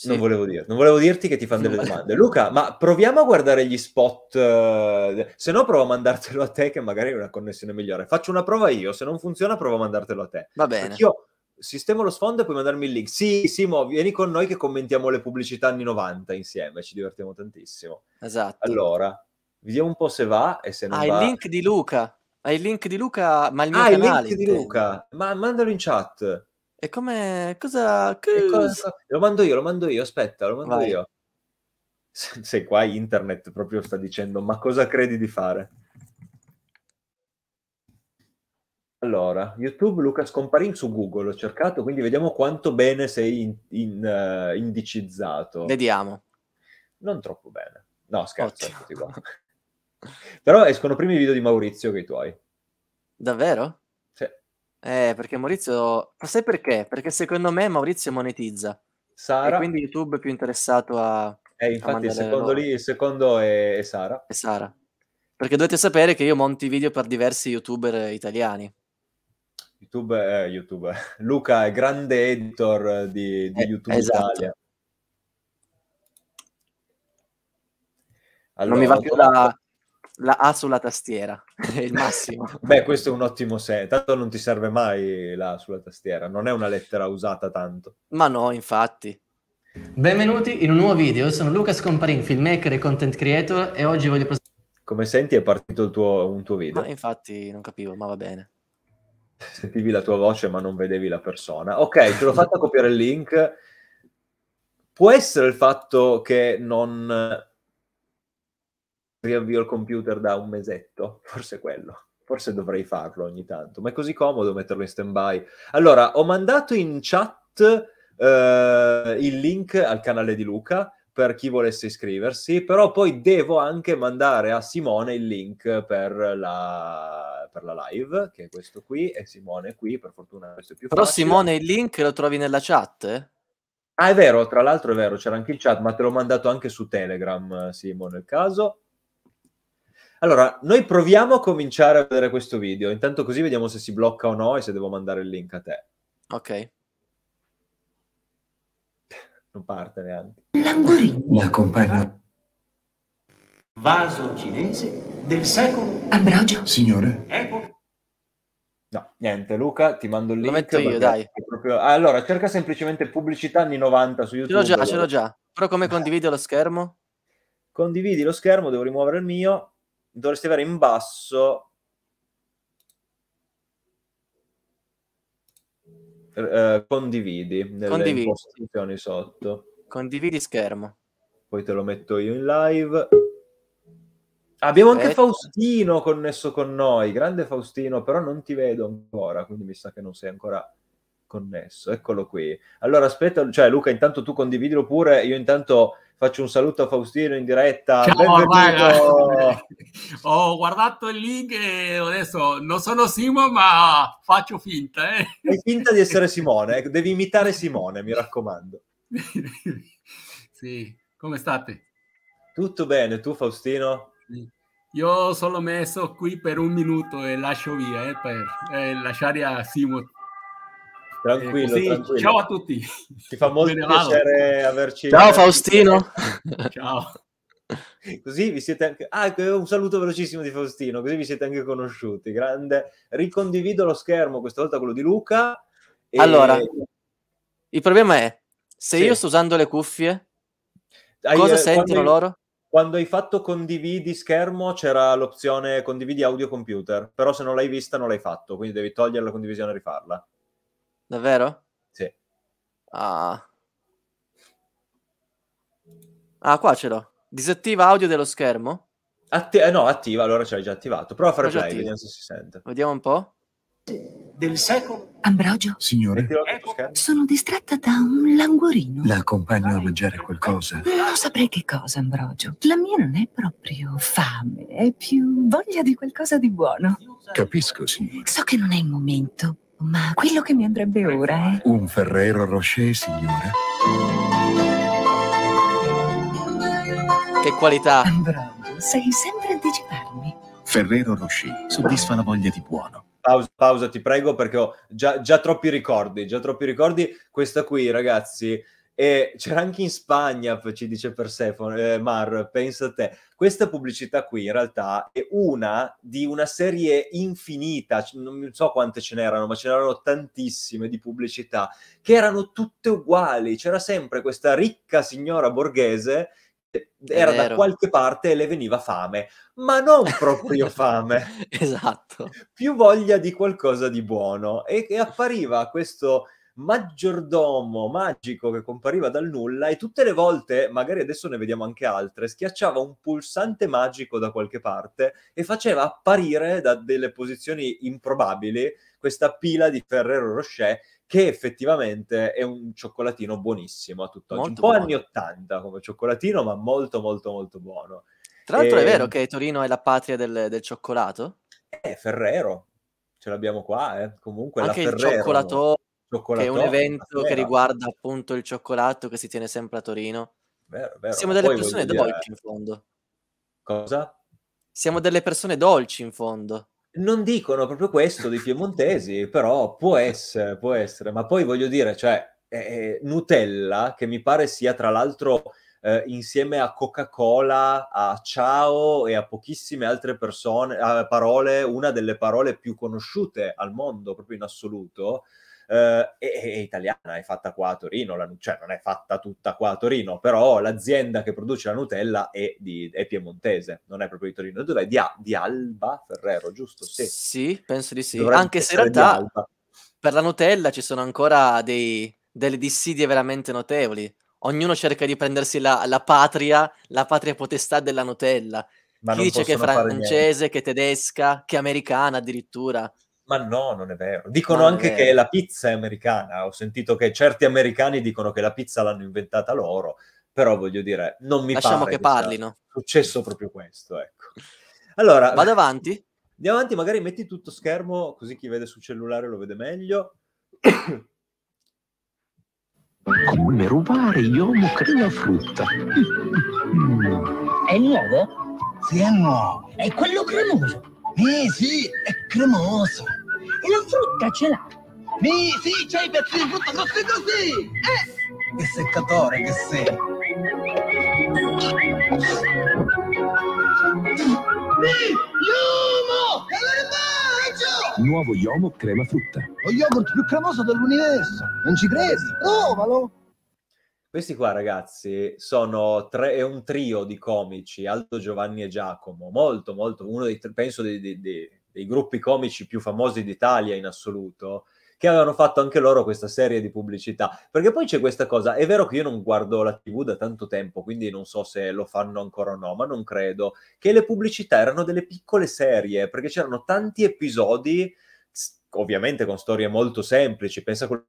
Speaker 1: Sì. Non, volevo dire, non volevo dirti che ti fanno delle domande. Luca, ma proviamo a guardare gli spot, eh, se no provo a mandartelo a te che magari hai una connessione migliore. Faccio una prova io, se non funziona provo a mandartelo a te. Va bene. Perché io sistemo lo sfondo e puoi mandarmi il link. Sì, Simo, vieni con noi che commentiamo le pubblicità anni 90 insieme, ci divertiamo tantissimo. Esatto. Allora, vediamo un po' se va e se non ah, va... il link
Speaker 3: di Luca. Hai ah, il link di Luca,
Speaker 1: ma il mio ah, canale. il link di Luca. Ma mandalo in chat. E come... cosa... Che... cosa... Lo mando io, lo mando io, aspetta, lo mando Vai. io. Se, qua internet proprio sta dicendo, ma cosa credi di fare? Allora, YouTube Luca Scomparin su Google, ho cercato, quindi vediamo quanto bene sei in, in, uh, indicizzato. Vediamo. Non troppo bene. No, scherzo.
Speaker 3: Però escono prima i video di Maurizio che i tuoi. Davvero? Eh, perché Maurizio... Ma sai perché? Perché secondo me Maurizio monetizza. Sara. E quindi YouTube è più interessato a... Eh, infatti il secondo, lì, il secondo è, è Sara. È Sara. Perché dovete sapere che io monti video per diversi YouTuber italiani. YouTube, eh, YouTube. Luca è grande editor di, di eh, YouTube esatto. Italia. Allora, non mi va più la, la A sulla tastiera, è il massimo.
Speaker 1: Beh, questo è un ottimo sé, tanto non ti serve mai la A sulla tastiera, non è una lettera usata tanto.
Speaker 3: Ma no, infatti. Benvenuti in un nuovo video, sono Luca Scomparin, filmmaker e content creator e oggi voglio... Come senti è partito tuo, un tuo video? Ma ah, infatti non capivo, ma va bene. Sentivi la tua
Speaker 1: voce ma non vedevi la persona. Ok, te l'ho fatta copiare il link. Può essere il fatto che non riavvio il computer da un mesetto, forse quello. Forse dovrei farlo ogni tanto, ma è così comodo metterlo in stand-by. Allora, ho mandato in chat eh, il link al canale di Luca per chi volesse iscriversi, però poi devo anche mandare a Simone il link per la, per la live, che è questo qui, e Simone è qui, per fortuna questo è più però facile. Però Simone
Speaker 3: il link lo trovi nella chat? Ah, è vero, tra l'altro è vero,
Speaker 1: c'era anche il chat, ma te l'ho mandato anche su Telegram, Simone, nel caso. Allora, noi proviamo a cominciare a vedere questo video, intanto così vediamo se si blocca o no e se devo mandare il link a te. Ok. Non parte neanche. L'angorino. L'accompagna. Vaso cinese del secolo. Ambrogio. Signore. Epoca. No, niente, Luca, ti mando il link. Lo metto io, dai. Proprio... allora, cerca semplicemente pubblicità anni 90 su YouTube. Ce l'ho già, allora. ce l'ho già.
Speaker 3: Però come condivido lo schermo? Condividi lo schermo, devo rimuovere il mio
Speaker 1: dovresti avere in basso eh, condividi nelle condividi. impostazioni sotto. Condividi schermo. Poi te lo metto io in live. Abbiamo anche Faustino connesso con noi, grande Faustino, però non ti vedo ancora, quindi mi sa che non sei ancora connesso. Eccolo qui. Allora aspetta, cioè Luca, intanto tu condividilo pure, io intanto Faccio un saluto a Faustino in diretta. Ciao,
Speaker 4: Ho guardato il link e adesso non sono Simo, ma faccio finta. Eh.
Speaker 1: Fai finta di essere Simone, ecco, devi imitare Simone, mi raccomando. sì, come state? Tutto bene, tu Faustino? Io
Speaker 4: sono messo qui per un minuto e lascio via, eh, per eh, lasciare a Simone.
Speaker 1: Tranquillo, eh, tranquillo. Ciao a tutti. Ti fa molto piacere averci. Ciao Faustino. Ciao. Così vi siete anche... Ah, ecco, un saluto velocissimo di Faustino, così vi siete anche conosciuti. Grande. Ricondivido lo schermo, questa volta quello di
Speaker 3: Luca. E... Allora,
Speaker 1: il
Speaker 3: problema è, se sì. io sto usando le cuffie, Hai, cosa eh, sentono quando... loro?
Speaker 1: quando hai fatto condividi schermo c'era l'opzione condividi audio computer, però se non l'hai vista non l'hai fatto, quindi devi togliere la condivisione e rifarla.
Speaker 3: Davvero? Sì. Ah. Ah, qua ce l'ho. Disattiva audio dello schermo? Atti- eh, no, attiva, allora ce l'hai già attivato. Prova a fare play, attivo. vediamo se si sente. Vediamo un po'. Del secolo.
Speaker 2: Ambrogio? Signore, ecco. sono distratta da un languorino. La accompagno a mangiare qualcosa? Non saprei che cosa, Ambrogio. La mia non è proprio fame, è più voglia di qualcosa di buono. Capisco, signore. So che non è il momento, ma quello che mi andrebbe ora è... Eh?
Speaker 3: Un Ferrero Rocher, signora. Che qualità! Bravo,
Speaker 2: sei sempre a anticiparmi.
Speaker 3: Ferrero Rocher soddisfa la voglia di buono.
Speaker 1: Pausa, pausa, ti prego, perché ho già, già troppi ricordi, già troppi ricordi. Questa qui, ragazzi, e c'era anche in Spagna, ci dice Persephone, eh, Mar, pensa a te. Questa pubblicità qui in realtà è una di una serie infinita, non so quante ce n'erano, ma ce n'erano tantissime di pubblicità, che erano tutte uguali. C'era sempre questa ricca signora borghese era da qualche parte e le veniva fame, ma non proprio fame. esatto. Più voglia di qualcosa di buono. E, e appariva questo maggiordomo magico che compariva dal nulla e tutte le volte, magari adesso ne vediamo anche altre, schiacciava un pulsante magico da qualche parte e faceva apparire da delle posizioni improbabili questa pila di Ferrero Rocher che effettivamente è un cioccolatino buonissimo a tutt'oggi, molto un po' buono. anni 80 come cioccolatino, ma molto molto molto buono.
Speaker 3: Tra l'altro e... è ehm, vero
Speaker 1: che Torino è la patria
Speaker 3: del, del cioccolato? Eh, Ferrero, ce l'abbiamo qua, eh. comunque Anche la Ferrero, il cioccolatone, che è un evento che riguarda appunto il cioccolato che si tiene sempre a Torino. Vero, vero. Siamo delle persone dire... dolci in fondo. Cosa? Siamo delle persone dolci in fondo. Non dicono proprio questo dei piemontesi, però può
Speaker 1: essere, può essere. Ma poi voglio dire, cioè, eh, Nutella, che mi pare sia tra l'altro eh, insieme a Coca-Cola, a Ciao e a pochissime altre persone, eh, parole, una delle parole più conosciute al mondo, proprio in assoluto, eh, è, è, italiana, è fatta qua a Torino, la, cioè non è fatta tutta qua a Torino, però l'azienda che produce la Nutella è, di, è piemontese, non è proprio di Torino. Dov'è? Di,
Speaker 3: di Alba Ferrero, giusto? Sì, sì penso di sì. Dovrebbe Anche se in realtà per la Nutella ci sono ancora dei, delle dissidie veramente notevoli. Ognuno cerca di prendersi la, la patria, la patria potestà della Nutella. Ma Chi dice che è francese, che è tedesca, che è americana addirittura. Ma
Speaker 1: no, non è vero. Dicono non anche vero. che la pizza è americana. Ho sentito che certi americani dicono che la pizza l'hanno inventata loro, però voglio dire, non mi Lasciamo pare che parlino. È successo proprio questo, ecco. Allora, vado avanti. Andiamo avanti, magari metti tutto schermo così chi vede sul cellulare lo vede meglio. Come rubare Yomo Crina
Speaker 2: Frutta? È nuovo? Sì, è
Speaker 1: nuovo.
Speaker 2: È quello cremoso. Eh sì, è cremoso. E la frutta ce l'ha. Mi, sì, c'è i pezzi di frutta così così! Eh!
Speaker 3: Che seccatore che sei! Mi, Yomo! E
Speaker 1: lo Nuovo Yomo crema frutta. Lo yogurt più cremoso dell'universo! Non ci credi? Provalo! Questi qua, ragazzi, sono tre, è un trio di comici, Aldo, Giovanni e Giacomo, molto, molto, uno dei, penso, dei, dei, dei dei gruppi comici più famosi d'Italia in assoluto, che avevano fatto anche loro questa serie di pubblicità. Perché poi c'è questa cosa, è vero che io non guardo la TV da tanto tempo, quindi non so se lo fanno ancora o no, ma non credo, che le pubblicità erano delle piccole serie, perché c'erano tanti episodi, ovviamente con storie molto
Speaker 3: semplici, pensa a quello...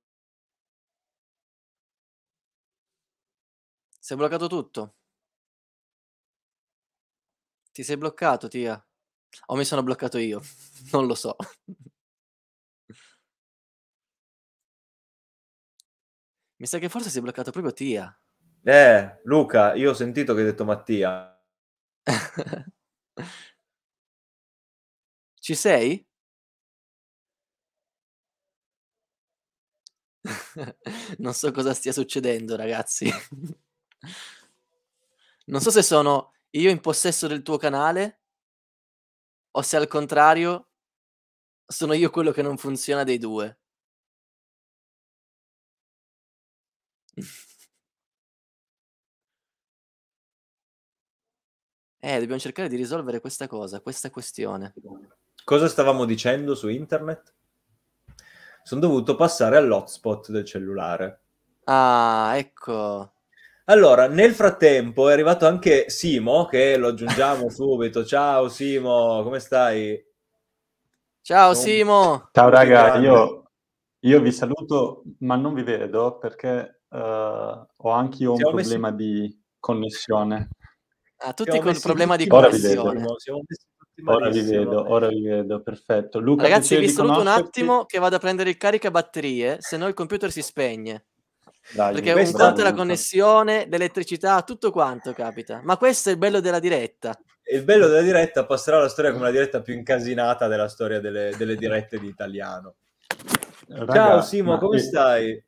Speaker 3: Si è bloccato tutto. Ti sei bloccato, Tia. O mi sono bloccato io, non lo so. Mi sa che forse si è bloccato proprio Tia.
Speaker 2: Eh,
Speaker 1: Luca, io ho sentito che hai detto Mattia.
Speaker 3: Ci sei? non so cosa stia succedendo, ragazzi. non so se sono io in possesso del tuo canale o se al contrario sono io quello che non funziona dei due. eh, dobbiamo cercare di risolvere questa cosa, questa questione.
Speaker 1: Cosa stavamo dicendo su internet? Sono dovuto passare all'hotspot del cellulare. Ah, ecco. Allora, nel frattempo è arrivato anche Simo, che lo aggiungiamo subito. Ciao Simo, come stai? Ciao
Speaker 3: Simo! Ciao raga, io,
Speaker 4: io, vi saluto, ma non vi vedo perché uh, ho anche io un Siamo problema messi... di connessione. Ah, tutti Siamo il problema di connessione.
Speaker 3: Ora vi vedo,
Speaker 4: ora vi vedo, perfetto. Luca, Ragazzi, vi saluto un attimo
Speaker 3: che vado a prendere il caricabatterie, se no il computer si spegne.
Speaker 1: Dai,
Speaker 4: perché un conto
Speaker 3: è la connessione, l'elettricità, tutto quanto capita. Ma questo è il bello della diretta.
Speaker 1: Il bello della diretta passerà alla storia come la diretta più incasinata della storia delle, delle dirette di italiano. Raga, Ciao Simo, Matti. come eh, stai?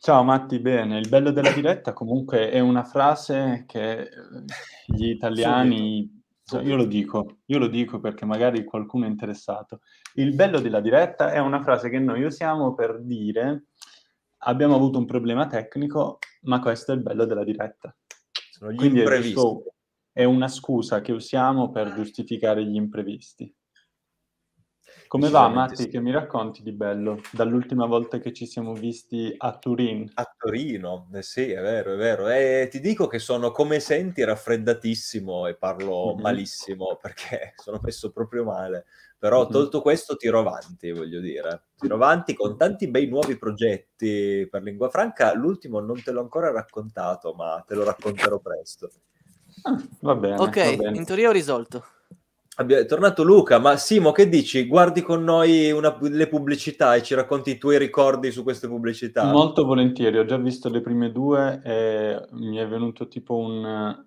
Speaker 4: Ciao Matti, bene. Il bello della diretta comunque è una frase che eh, gli italiani... Cioè, io lo dico, io lo dico perché magari qualcuno è interessato. Il bello della diretta è una frase che noi usiamo per dire abbiamo avuto un problema tecnico, ma questo è il bello della diretta. Sono gli Quindi imprevisti. È, è una scusa che usiamo per giustificare gli imprevisti. Come va Matti sì. che mi racconti di bello dall'ultima
Speaker 1: volta che ci siamo visti a Turin? A Torino, eh sì è vero, è vero. E eh, ti dico che sono come senti raffreddatissimo e parlo mm-hmm. malissimo perché sono messo proprio male. Però mm-hmm. tolto questo tiro avanti, voglio dire. Tiro avanti con tanti bei nuovi progetti per lingua franca. L'ultimo non te l'ho ancora raccontato, ma te lo racconterò presto. Ah, va bene. Ok, va bene. in
Speaker 3: teoria ho risolto.
Speaker 1: È tornato Luca, ma Simo, che dici? Guardi con noi una, le pubblicità e ci racconti i tuoi ricordi su queste pubblicità? Molto
Speaker 4: volentieri, ho già visto le prime due e mi è venuto tipo un...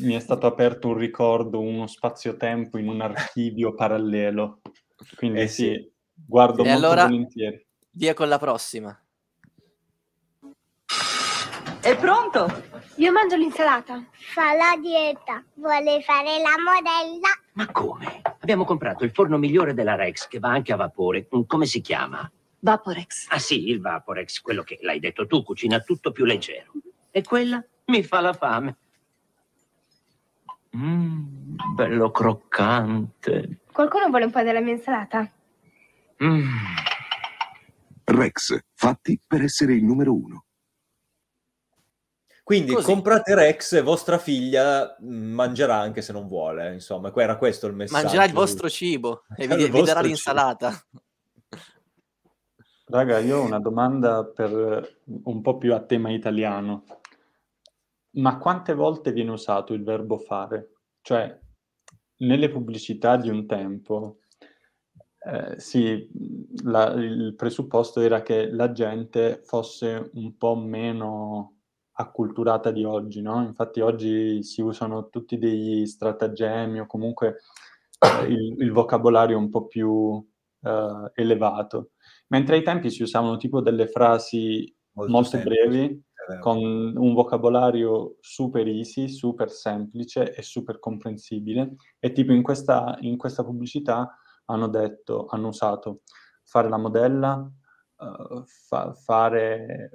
Speaker 4: mi è stato aperto un ricordo, uno spazio-tempo in un archivio parallelo. Quindi eh sì. sì. guardo e molto allora, volentieri.
Speaker 3: Via con la prossima. È pronto?
Speaker 2: Io mangio l'insalata. Fa la dieta, vuole fare la modella ma
Speaker 1: come? Abbiamo comprato il forno migliore della Rex, che va anche a vapore. Mm, come si chiama? Vaporex. Ah sì, il Vaporex, quello che l'hai detto tu, cucina tutto più leggero. E quella mi fa la fame. Mmm, bello croccante.
Speaker 2: Qualcuno vuole un po' della mia insalata?
Speaker 1: Mmm. Rex, fatti per essere il numero uno. Quindi Così. comprate Rex e vostra figlia mm, mangerà anche se non vuole, insomma, era questo il
Speaker 4: messaggio. Mangerà il vostro
Speaker 3: cibo e vi, vi darà l'insalata. Cibo.
Speaker 4: Raga, io ho una domanda per eh, un po' più a tema italiano. Ma quante volte viene usato il verbo fare? Cioè, nelle pubblicità di un tempo, eh, sì, la, il presupposto era che la gente fosse un po' meno acculturata di oggi, no? Infatti oggi si usano tutti degli stratagemmi o comunque eh, il, il, vocabolario un po' più eh, elevato. Mentre ai tempi si usavano tipo delle frasi molto, molto brevi, eh. con un vocabolario super easy, super semplice e super comprensibile. E tipo in questa, in questa pubblicità hanno detto, hanno usato fare la modella, uh, fa- fare,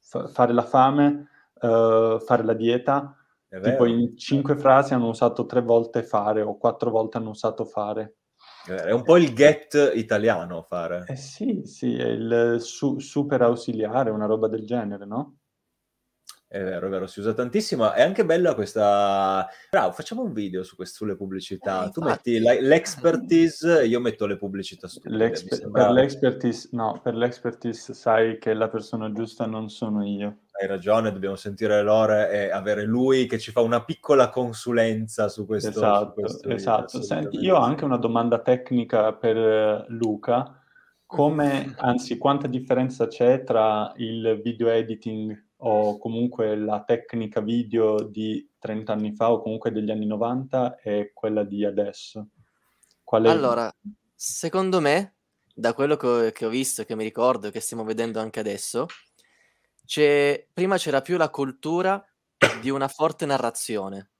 Speaker 4: fa- fare la fame, uh, fare la dieta, tipo in cinque frasi hanno usato tre volte fare o quattro volte hanno usato fare. È un po' il get italiano fare. Eh sì, sì, è
Speaker 1: il su- super ausiliare, una roba del genere, no? È vero, è vero, si usa tantissimo. È anche bella questa... Bravo, facciamo un video su quest- sulle pubblicità. Eh, tu metti la- l'expertise, io metto le pubblicità stupide. L'exper- sembra... Per l'expertise, no, per l'expertise sai che la persona giusta non sono io hai ragione, dobbiamo sentire Lore e avere lui che ci fa una piccola consulenza su questo. Esatto, su questo esatto. Video, Senti,
Speaker 4: io ho anche una domanda tecnica per eh, Luca. Come, anzi, quanta differenza c'è tra il video editing o comunque la tecnica video di 30 anni fa o comunque degli anni 90 e quella di adesso? Qual è... Allora,
Speaker 3: secondo me, da quello che ho visto, che mi ricordo, che stiamo vedendo anche adesso, c'è, prima c'era più la cultura di una forte narrazione,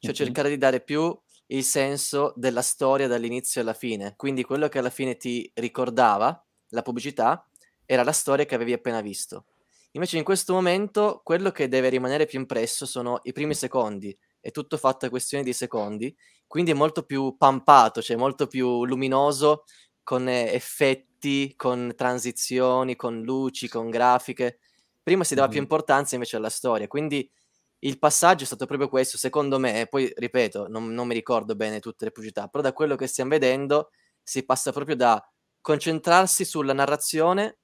Speaker 3: cioè cercare di dare più il senso della storia dall'inizio alla fine. Quindi quello che alla fine ti ricordava la pubblicità era la storia che avevi appena visto. Invece in questo momento quello che deve rimanere più impresso sono i primi secondi, è tutto fatto a questione di secondi, quindi è molto più pampato, cioè molto più luminoso con effetti, con transizioni, con luci, con grafiche. Prima si dava più importanza invece alla storia, quindi il passaggio è stato proprio questo, secondo me, E poi ripeto, non, non mi ricordo bene tutte le pubblicità, però da quello che stiamo vedendo si passa proprio da concentrarsi sulla narrazione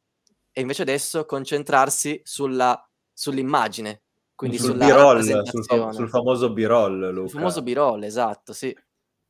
Speaker 3: e invece adesso concentrarsi sulla, sull'immagine, quindi sul sulla B-roll, sul, fam- sul,
Speaker 1: famoso B-roll, Luca.
Speaker 4: Il famoso
Speaker 3: B-roll, esatto, sì.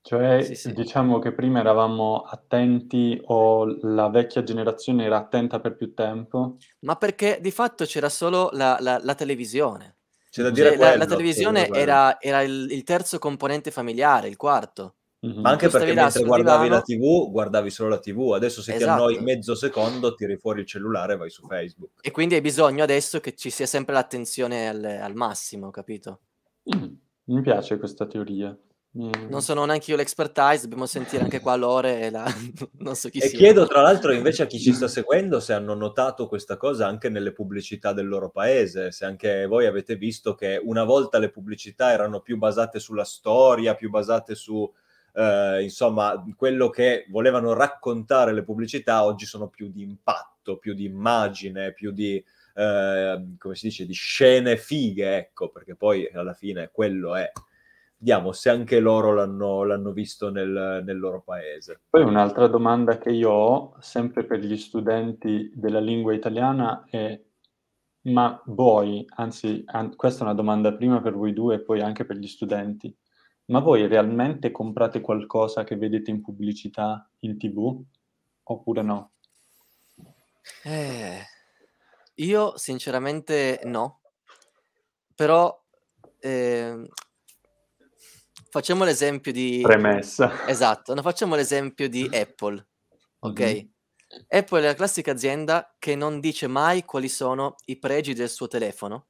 Speaker 1: Cioè, Sì,
Speaker 4: sì. diciamo che prima eravamo attenti o la vecchia generazione era attenta per più tempo?
Speaker 3: Ma perché di fatto c'era solo la la la televisione.
Speaker 4: C'è cioè, da dire Cioè la la televisione quello. era
Speaker 3: era il il terzo componente familiare, il quarto. Mhm. Ma Mh-mh. anche perché mentre sul guardavi la
Speaker 1: TV, guardavi solo la TV, adesso se ti esatto. annoi mezzo secondo tiri fuori
Speaker 3: il cellulare e vai su Facebook. E quindi hai bisogno adesso che ci sia sempre l'attenzione al al massimo, capito?
Speaker 4: Mh, mm. mi piace questa teoria.
Speaker 3: Mm. Non sono neanche io l'expertise, dobbiamo sentire anche qua Lore e la... non so chi E sia. chiedo tra
Speaker 1: l'altro invece a chi ci sta seguendo se hanno notato questa cosa anche nelle pubblicità del loro paese, se anche voi avete visto che una volta le pubblicità erano più basate sulla storia, più basate su... Eh, insomma, quello che volevano raccontare le pubblicità oggi sono più di impatto, più di immagine, più di, eh, come si dice, di scene fighe, ecco, perché poi alla fine quello è vediamo se anche loro l'hanno, l'hanno visto nel, nel, loro paese. Poi un'altra domanda che io ho, sempre per gli studenti
Speaker 4: della lingua italiana, è ma voi, anzi an- questa è una domanda prima per voi due e poi anche per gli studenti, ma voi realmente comprate qualcosa che vedete in pubblicità in tv oppure no?
Speaker 3: Eh, io sinceramente no, però eh, facciamo l'esempio di... Premessa. Esatto, no, facciamo l'esempio di Apple, ok? Mm-hmm. Apple è la classica azienda che non dice mai quali sono i pregi del suo telefono,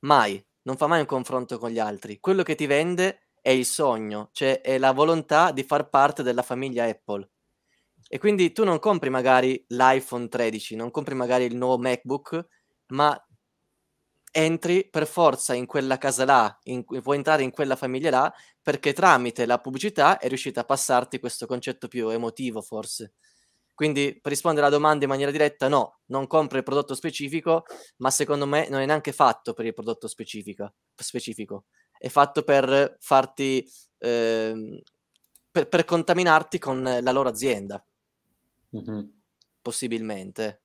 Speaker 3: mai, non fa mai un confronto con gli altri. Quello che ti vende è il sogno, cioè è la volontà di far parte della famiglia Apple. E quindi tu non compri magari l'iPhone 13, non compri magari il nuovo MacBook, ma entri per forza in quella casa là, in, puoi entrare in quella famiglia là, perché tramite la pubblicità è riuscita a passarti questo concetto più emotivo forse. Quindi per rispondere alla domanda in maniera diretta, no, non compro il prodotto specifico, ma secondo me non è neanche fatto per il prodotto specifico. specifico. È fatto per farti, eh, per, per, contaminarti con la loro azienda, mm-hmm. possibilmente.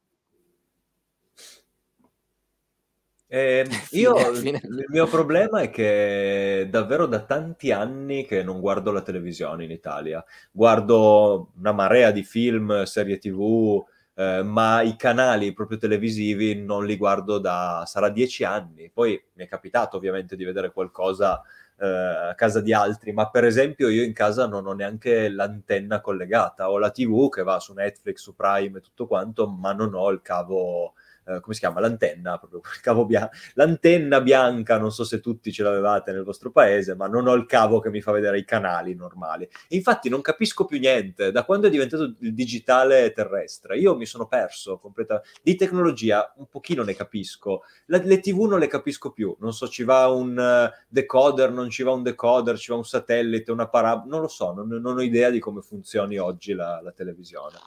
Speaker 3: Eh, io il mio
Speaker 1: problema è che davvero da tanti anni che non guardo la televisione in Italia. Guardo una marea di film, serie TV, eh, ma i canali proprio televisivi non li guardo da sarà dieci anni. Poi mi è capitato ovviamente di vedere qualcosa eh, a casa di altri, ma per esempio io in casa non ho neanche l'antenna collegata, ho la TV che va su Netflix, su Prime e tutto quanto, ma non ho il cavo eh, come si chiama, l'antenna, proprio il cavo bianco, l'antenna bianca, non so se tutti ce l'avevate nel vostro paese, ma non ho il cavo che mi fa vedere i canali normali. E infatti non capisco più niente, da quando è diventato il digitale terrestre, io mi sono perso completamente, di tecnologia un pochino ne capisco, La, le tv non le capisco più, non so ci va un eh, decoder, non ci va un decoder, ci va un satellite, una parabola, non lo so, non, non, ho idea di come funzioni oggi la, la televisione.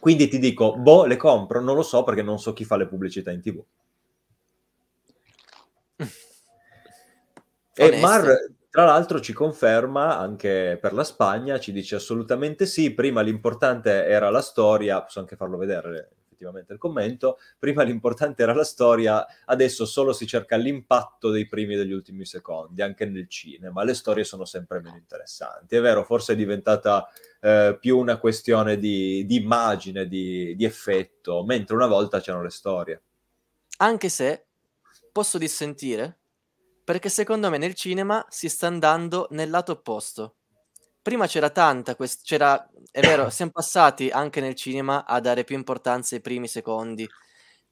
Speaker 1: Quindi ti dico, boh, le compro, non lo so perché non so chi fa le pubblicità in tv. e Mar, tra l'altro, ci conferma anche per la Spagna, ci dice assolutamente sì, prima l'importante era la storia, posso anche farlo vedere effettivamente il commento, prima l'importante era la storia, adesso solo si cerca l'impatto dei primi e degli ultimi secondi, anche nel cinema, le storie sono sempre meno
Speaker 3: interessanti.
Speaker 1: È vero, forse è diventata eh, più una questione di, di immagine, di, di effetto, mentre una volta c'erano le storie.
Speaker 3: Anche se posso dissentire, perché secondo me nel cinema si sta andando nel lato opposto prima c'era tanta, quest- c'era, è vero, siamo passati anche nel cinema a dare più importanza ai primi secondi,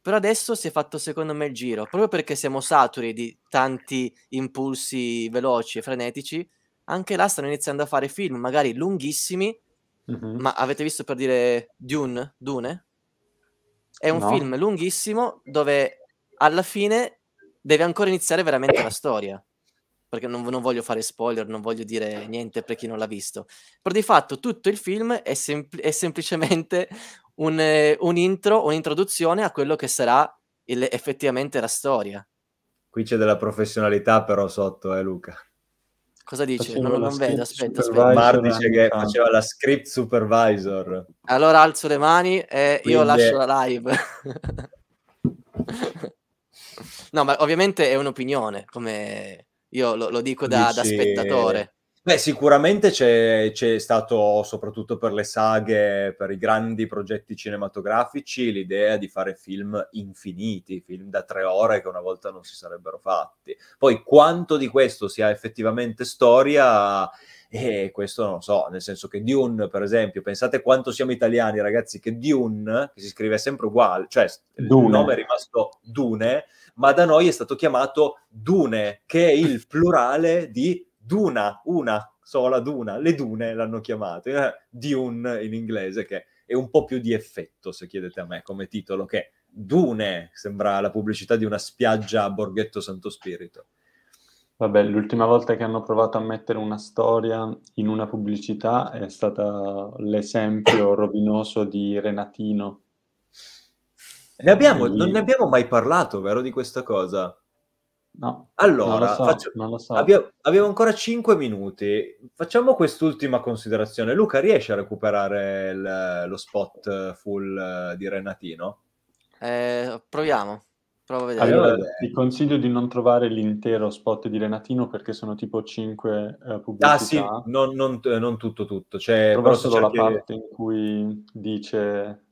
Speaker 3: però adesso si è fatto secondo me il giro, proprio perché siamo saturi di tanti impulsi veloci e frenetici, anche là stanno iniziando a fare film magari lunghissimi, mm-hmm. ma avete visto per dire Dune? Dune? È un no. film lunghissimo dove alla fine deve ancora iniziare veramente la storia perché non, non, voglio fare spoiler, non voglio dire certo. niente per chi non l'ha visto. Però di fatto tutto il film è, sempl- è semplicemente un, eh, un, intro, un'introduzione a quello che sarà il, effettivamente la storia.
Speaker 1: Qui c'è della professionalità però sotto, eh Luca.
Speaker 3: Cosa dice? Non, non vedo, aspetta, aspetta. Mar dice che faceva
Speaker 1: la script supervisor.
Speaker 3: Allora alzo le mani e Quindi... io lascio la live. no, ma ovviamente è un'opinione, come io lo, lo dico da, Dici... da, spettatore.
Speaker 1: Beh, sicuramente c'è, c'è, stato, soprattutto per le saghe, per i grandi progetti cinematografici, l'idea di fare film infiniti, film da tre ore che una volta non si sarebbero fatti. Poi quanto di questo sia effettivamente storia, eh, questo non so, nel senso che Dune, per esempio, pensate quanto siamo italiani, ragazzi, che Dune, che si scrive sempre uguale, cioè Dune. il nome è rimasto Dune, ma da noi è stato chiamato dune, che è il plurale di duna, una sola duna, le dune l'hanno chiamato, eh, dune in inglese, che è un po' più di effetto, se chiedete a me, come titolo, che dune, sembra la pubblicità di una spiaggia a Borghetto Santo Spirito. Vabbè, l'ultima volta che hanno provato a mettere una storia
Speaker 4: in una pubblicità è stata l'esempio rovinoso di Renatino,
Speaker 1: ne abbiamo, quindi... Non ne abbiamo mai parlato, vero, di questa cosa? No. Allora, so, faccio... so. abbiamo, abbiamo, ancora 5 minuti. Facciamo quest'ultima considerazione. Luca, riesce a recuperare il, lo spot full di Renatino?
Speaker 3: Eh, proviamo. Provo a vedere. Allora,
Speaker 1: ti consiglio
Speaker 4: di non trovare l'intero spot di Renatino perché sono tipo 5 eh, pubblicità. Ah sì, non,
Speaker 1: non, non tutto tutto. Cioè, Trovo solo la parte in cui dice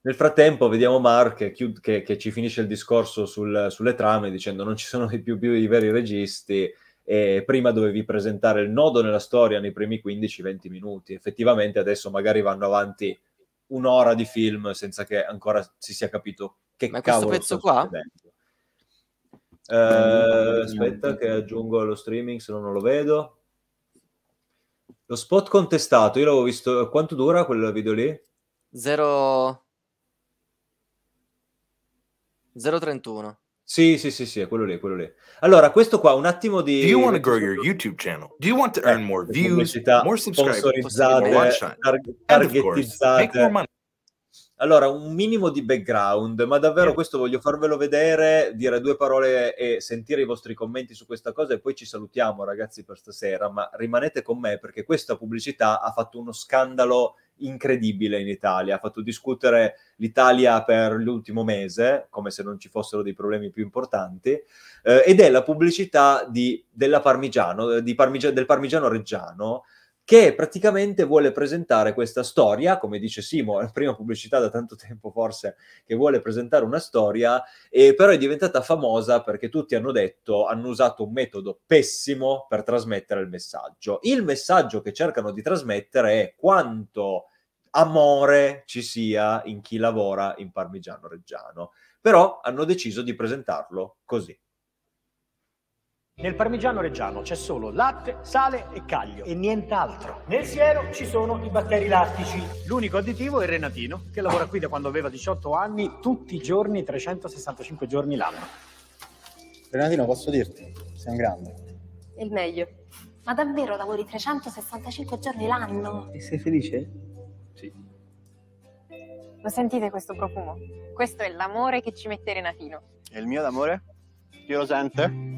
Speaker 1: nel frattempo vediamo Mark che, che, che ci finisce il discorso sul, sulle trame dicendo non ci sono più, più i veri registi e prima dovevi presentare il nodo nella storia nei primi 15-20 minuti. Effettivamente adesso magari vanno avanti un'ora di film senza che ancora si sia capito che Ma cavolo questo pezzo qua? Eh, aspetta che aggiungo lo streaming se no non lo vedo. Lo spot contestato, io l'avevo visto. Quanto dura quel video lì? Zero...
Speaker 3: 031.
Speaker 1: Sì, sì, sì, sì, è quello lì, quello lì.
Speaker 3: Allora, questo qua, un attimo di... Do you want to
Speaker 1: grow your YouTube channel? Do you want to eh, earn more views, more subscribers, more targetizzate. allora, un minimo di background, ma davvero yeah. questo voglio farvelo vedere, dire due parole e sentire i vostri commenti su questa cosa e poi ci salutiamo ragazzi per stasera, ma rimanete con me perché questa pubblicità ha fatto uno scandalo incredibile in Italia, ha fatto discutere l'Italia per l'ultimo mese, come se non ci fossero dei problemi più importanti, eh, ed è la pubblicità di, della parmigiano, eh, di parmigia, del parmigiano reggiano, che praticamente vuole presentare questa storia, come dice Simo, è la prima pubblicità da tanto tempo forse che vuole presentare una storia, e però è diventata famosa perché tutti hanno detto, hanno usato un metodo pessimo per trasmettere il messaggio. Il messaggio che cercano di trasmettere è quanto amore ci sia in chi lavora in Parmigiano Reggiano, però hanno deciso di presentarlo così. Nel parmigiano reggiano c'è solo latte, sale e caglio e nient'altro. Nel siero ci sono i batteri lattici. L'unico additivo è il Renatino, che lavora qui da quando aveva 18 anni, tutti i giorni, 365 giorni l'anno.
Speaker 4: Renatino, posso dirti, sei un grande.
Speaker 2: Il meglio. Ma davvero lavori 365 giorni l'anno?
Speaker 1: E sei felice? Sì.
Speaker 2: Lo sentite questo profumo? Questo è l'amore che ci mette Renatino.
Speaker 1: E il mio d'amore? Chi lo sente?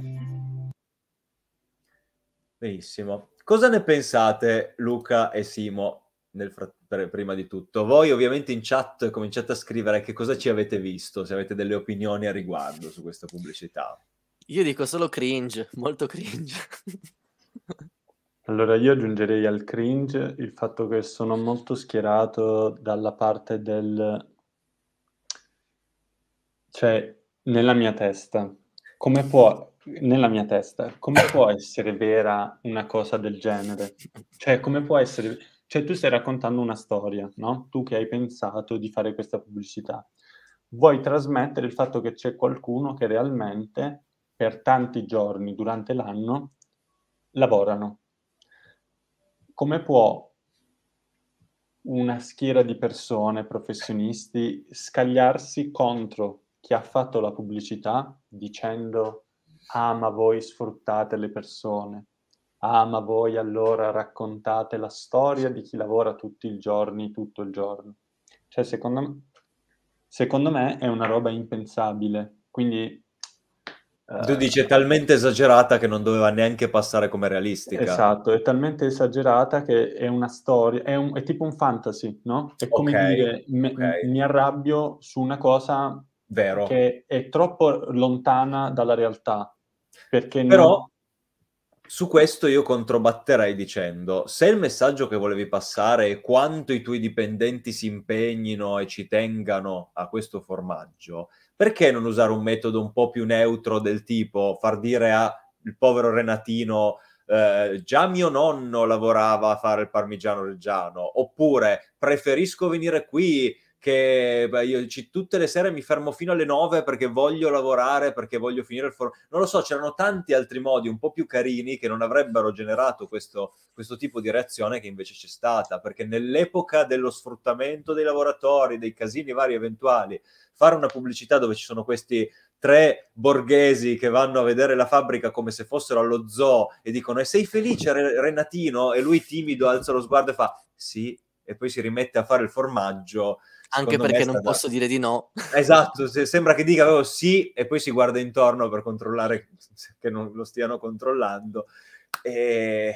Speaker 1: Benissimo. Cosa ne pensate Luca e Simo fr- per, prima di tutto? Voi ovviamente in chat cominciate a scrivere che cosa ci avete visto, se avete delle opinioni a riguardo su questa pubblicità.
Speaker 3: Io dico solo cringe, molto cringe.
Speaker 4: Allora io aggiungerei al cringe il fatto che sono molto schierato dalla parte del... cioè, nella mia testa. Come può nella mia testa, come può essere vera una cosa del genere? Cioè, come può essere... Cioè, tu stai raccontando una storia, no? Tu che hai pensato di fare questa pubblicità. Vuoi trasmettere il fatto che c'è qualcuno che realmente, per tanti giorni durante l'anno, lavorano. Come può una schiera di persone, professionisti, scagliarsi contro chi ha fatto la pubblicità dicendo ah ma voi sfruttate le persone, ah ma voi allora raccontate la storia di chi lavora tutti i giorni, tutto il giorno. Cioè, secondo me, secondo me è una roba impensabile, quindi... Eh, tu dici è talmente esagerata che non doveva neanche passare come realistica. Esatto, è talmente esagerata che è una storia, è, un, è tipo un fantasy, no? È come okay, dire, me, okay. mi arrabbio su una cosa Vero. che è troppo lontana
Speaker 1: dalla realtà. Perché Però non... su questo io controbatterei dicendo, se il messaggio che volevi passare è quanto i tuoi dipendenti si impegnino e ci tengano a questo formaggio, perché non usare un metodo un po' più neutro del tipo far dire al povero Renatino... Eh, già mio nonno lavorava a fare il parmigiano reggiano, oppure preferisco venire qui che beh, io ci, tutte le sere mi fermo fino alle 9 perché voglio lavorare, perché voglio finire il foro. Non lo so, c'erano tanti altri modi un po' più carini che non avrebbero generato questo, questo tipo di reazione che invece c'è stata, perché nell'epoca dello sfruttamento dei lavoratori, dei casini vari eventuali, fare una pubblicità dove ci sono questi tre borghesi che vanno a vedere la fabbrica come se fossero allo zoo e dicono e sei felice Renatino? E lui timido alza lo sguardo e fa sì, e poi si rimette a fare il formaggio. Anche perché non stata... posso dire di no. Esatto, sembra che dica oh, sì e poi si guarda intorno per controllare che non lo stiano controllando. E...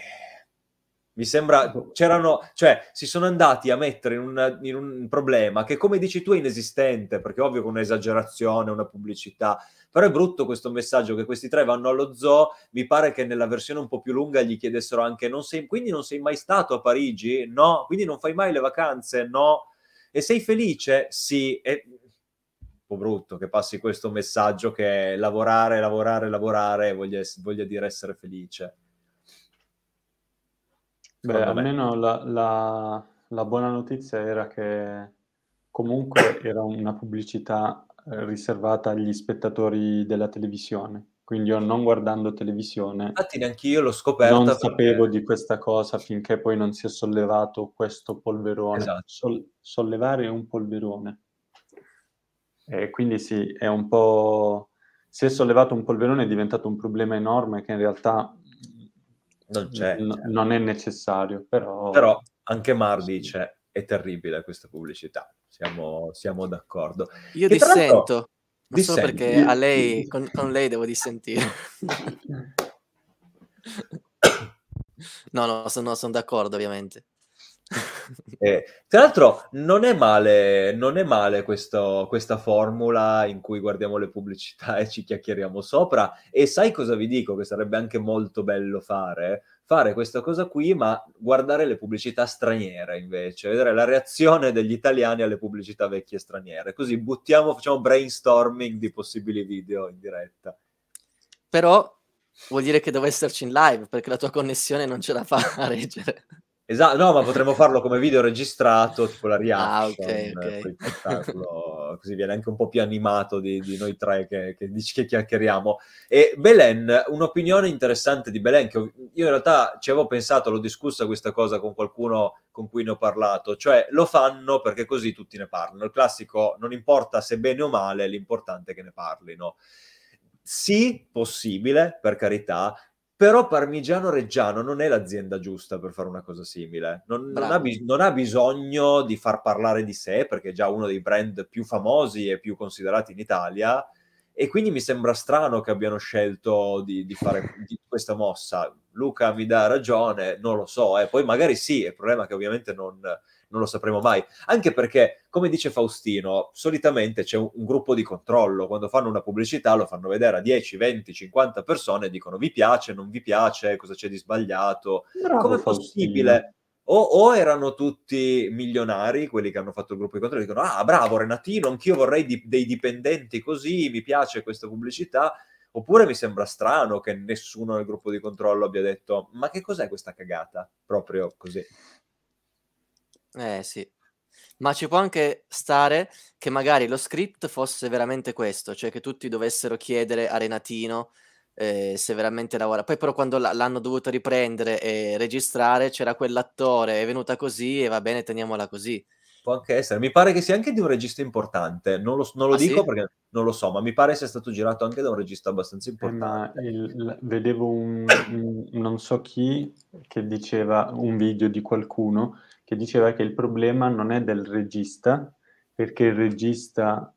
Speaker 1: Mi sembra, c'erano, cioè, si sono andati a mettere in, una, in un problema che, come dici tu, è inesistente, perché ovvio che un'esagerazione, una pubblicità, però è brutto questo messaggio che questi tre vanno allo zoo, mi pare che nella versione un po' più lunga gli chiedessero anche, non sei, quindi non sei mai stato a Parigi? No, quindi non fai mai le vacanze? No, e sei felice? Sì. è Un po' brutto che passi questo messaggio che lavorare, lavorare, lavorare voglia, voglia dire essere felice.
Speaker 4: Beh, almeno la, la, la, buona notizia era che comunque era una pubblicità eh, riservata agli spettatori della televisione. Quindi io non guardando televisione...
Speaker 1: Infatti neanche io l'ho scoperto. Non perché... sapevo
Speaker 4: di questa cosa finché poi non si è sollevato questo polverone. Esatto. Sol- sollevare un polverone. E quindi sì, è un po'... Si è sollevato un polverone è diventato un problema enorme che in realtà non, c'è, n- c'è. Cioè. non è
Speaker 1: necessario, però... Però anche Mar dice, è terribile questa pubblicità, siamo, siamo d'accordo. Io che dissento, ma dissento. solo perché a lei, con, con lei devo
Speaker 3: dissentire. no, no, sono, sono d'accordo ovviamente eh, tra l'altro non è male,
Speaker 1: non è male questo, questa formula in cui guardiamo le pubblicità e ci chiacchieriamo sopra e sai cosa vi dico che sarebbe anche molto bello fare? Fare questa cosa qui ma guardare le pubblicità straniere invece, vedere la reazione degli italiani alle pubblicità vecchie straniere, così buttiamo, facciamo brainstorming di possibili video in diretta.
Speaker 3: Però vuol dire che devo esserci in live perché la tua connessione non ce la fa a reggere. Esatto, no, ma potremmo farlo come video registrato, tipo la ah, reaction, ah, okay, okay.
Speaker 1: così viene anche un po' più animato di, di noi tre che, che, che, chiacchieriamo. E Belen, un'opinione interessante di Belen, che io in realtà ci avevo pensato, l'ho discussa questa cosa con qualcuno con cui ne ho parlato, cioè lo fanno perché così tutti ne parlano. Il classico non importa se bene o male, l'importante è che ne parlino. Sì, possibile, per carità, però Parmigiano Reggiano non è l'azienda giusta per fare una cosa simile, non, non, ha, non, ha, bisogno di far parlare di sé perché è già uno dei brand più famosi e più considerati in Italia e quindi mi sembra strano che abbiano scelto di, di fare di questa mossa. Luca mi dà ragione, non lo so, eh. poi magari sì, è il problema che ovviamente non, non lo sapremo mai. Anche perché, come dice Faustino, solitamente c'è un, un gruppo di controllo. Quando fanno una pubblicità lo fanno vedere a 10, 20, 50 persone e dicono vi piace, non vi piace, cosa c'è di sbagliato. Bravo, come è possibile? O, o, erano tutti milionari, quelli che hanno fatto il gruppo di controllo, e dicono ah bravo Renatino, anch'io vorrei di- dei dipendenti così, mi piace questa pubblicità, oppure mi sembra strano che nessuno nel gruppo di controllo abbia detto ma che cos'è questa cagata, proprio così.
Speaker 3: Eh sì. Ma ci può anche stare che magari lo script fosse veramente questo, cioè che tutti dovessero chiedere a Renatino eh, se veramente lavora. Poi però quando l- l'hanno dovuto riprendere e registrare c'era quell'attore, è venuta così e va bene, teniamola così.
Speaker 1: Può anche essere, mi pare che sia anche di un regista importante, non lo, non lo ah, dico sì? perché non lo so, ma mi pare sia stato girato anche da un regista abbastanza eh, importante.
Speaker 4: Eh, il, vedevo un, un non so chi che diceva un video di qualcuno che diceva che il problema non è del regista, perché il regista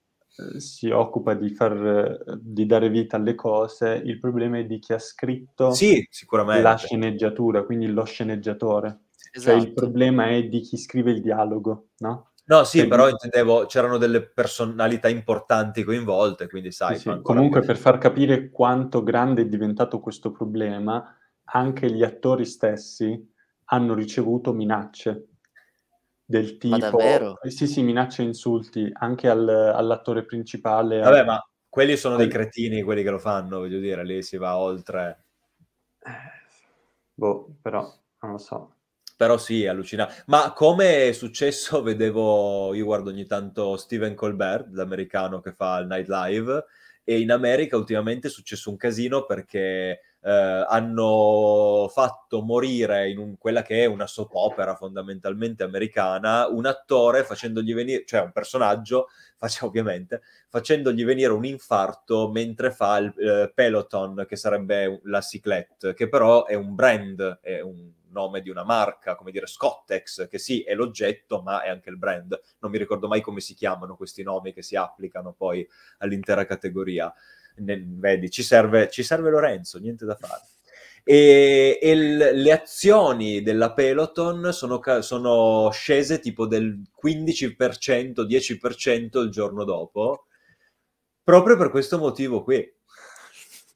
Speaker 4: eh, si occupa di, far, eh, di, dare vita alle cose, il problema è di chi ha scritto sì, la sceneggiatura, quindi lo sceneggiatore. Esatto. Cioè il esatto. problema è di chi scrive il dialogo,
Speaker 1: no? No, sì, quindi... Cioè, però intendevo, c'erano delle personalità importanti coinvolte, quindi sai... Sì, sì.
Speaker 4: Comunque, per far capire quanto grande è diventato questo problema, anche gli attori stessi hanno ricevuto minacce del tipo... Ma davvero? Eh, sì, sì, minacce e insulti anche al, all'attore principale. Vabbè, ma quelli sono quelli... dei cretini quelli che lo fanno,
Speaker 1: voglio dire, lì si va oltre... Eh, boh, però, non lo so. Però sì, è allucinante. Ma come è successo, vedevo, io guardo ogni tanto Steven Colbert, l'americano che fa il Night Live, e in America ultimamente è successo un casino perché eh, hanno fatto morire in un, quella che è una soap opera fondamentalmente americana un attore facendogli venire, cioè un personaggio, faccia, ovviamente, facendogli venire un infarto mentre fa il eh, Peloton, che sarebbe la ciclette, che però è un brand, è un nome di una marca, come dire Scottex, che sì, è l'oggetto, ma è anche il brand. Non mi ricordo mai come si chiamano questi nomi che si applicano poi all'intera categoria nel, vedi, ci serve, ci serve Lorenzo, niente da fare e, e le azioni della Peloton sono, sono, scese tipo del 15%, 10% il giorno dopo, proprio per questo motivo qui.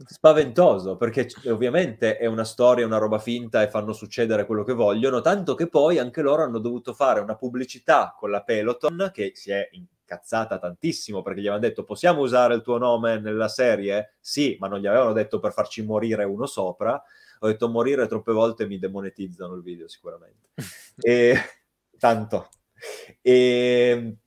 Speaker 1: Spaventoso, perché ovviamente è una storia, una roba finta e fanno succedere quello che vogliono, tanto che poi anche loro hanno dovuto fare una pubblicità con la Peloton che si è cazzata tantissimo perché gli avevano detto possiamo usare il tuo nome nella serie? Sì, ma non gli avevano detto per farci morire uno sopra. Ho detto morire troppe volte mi demonetizzano il video sicuramente. e, tanto. E,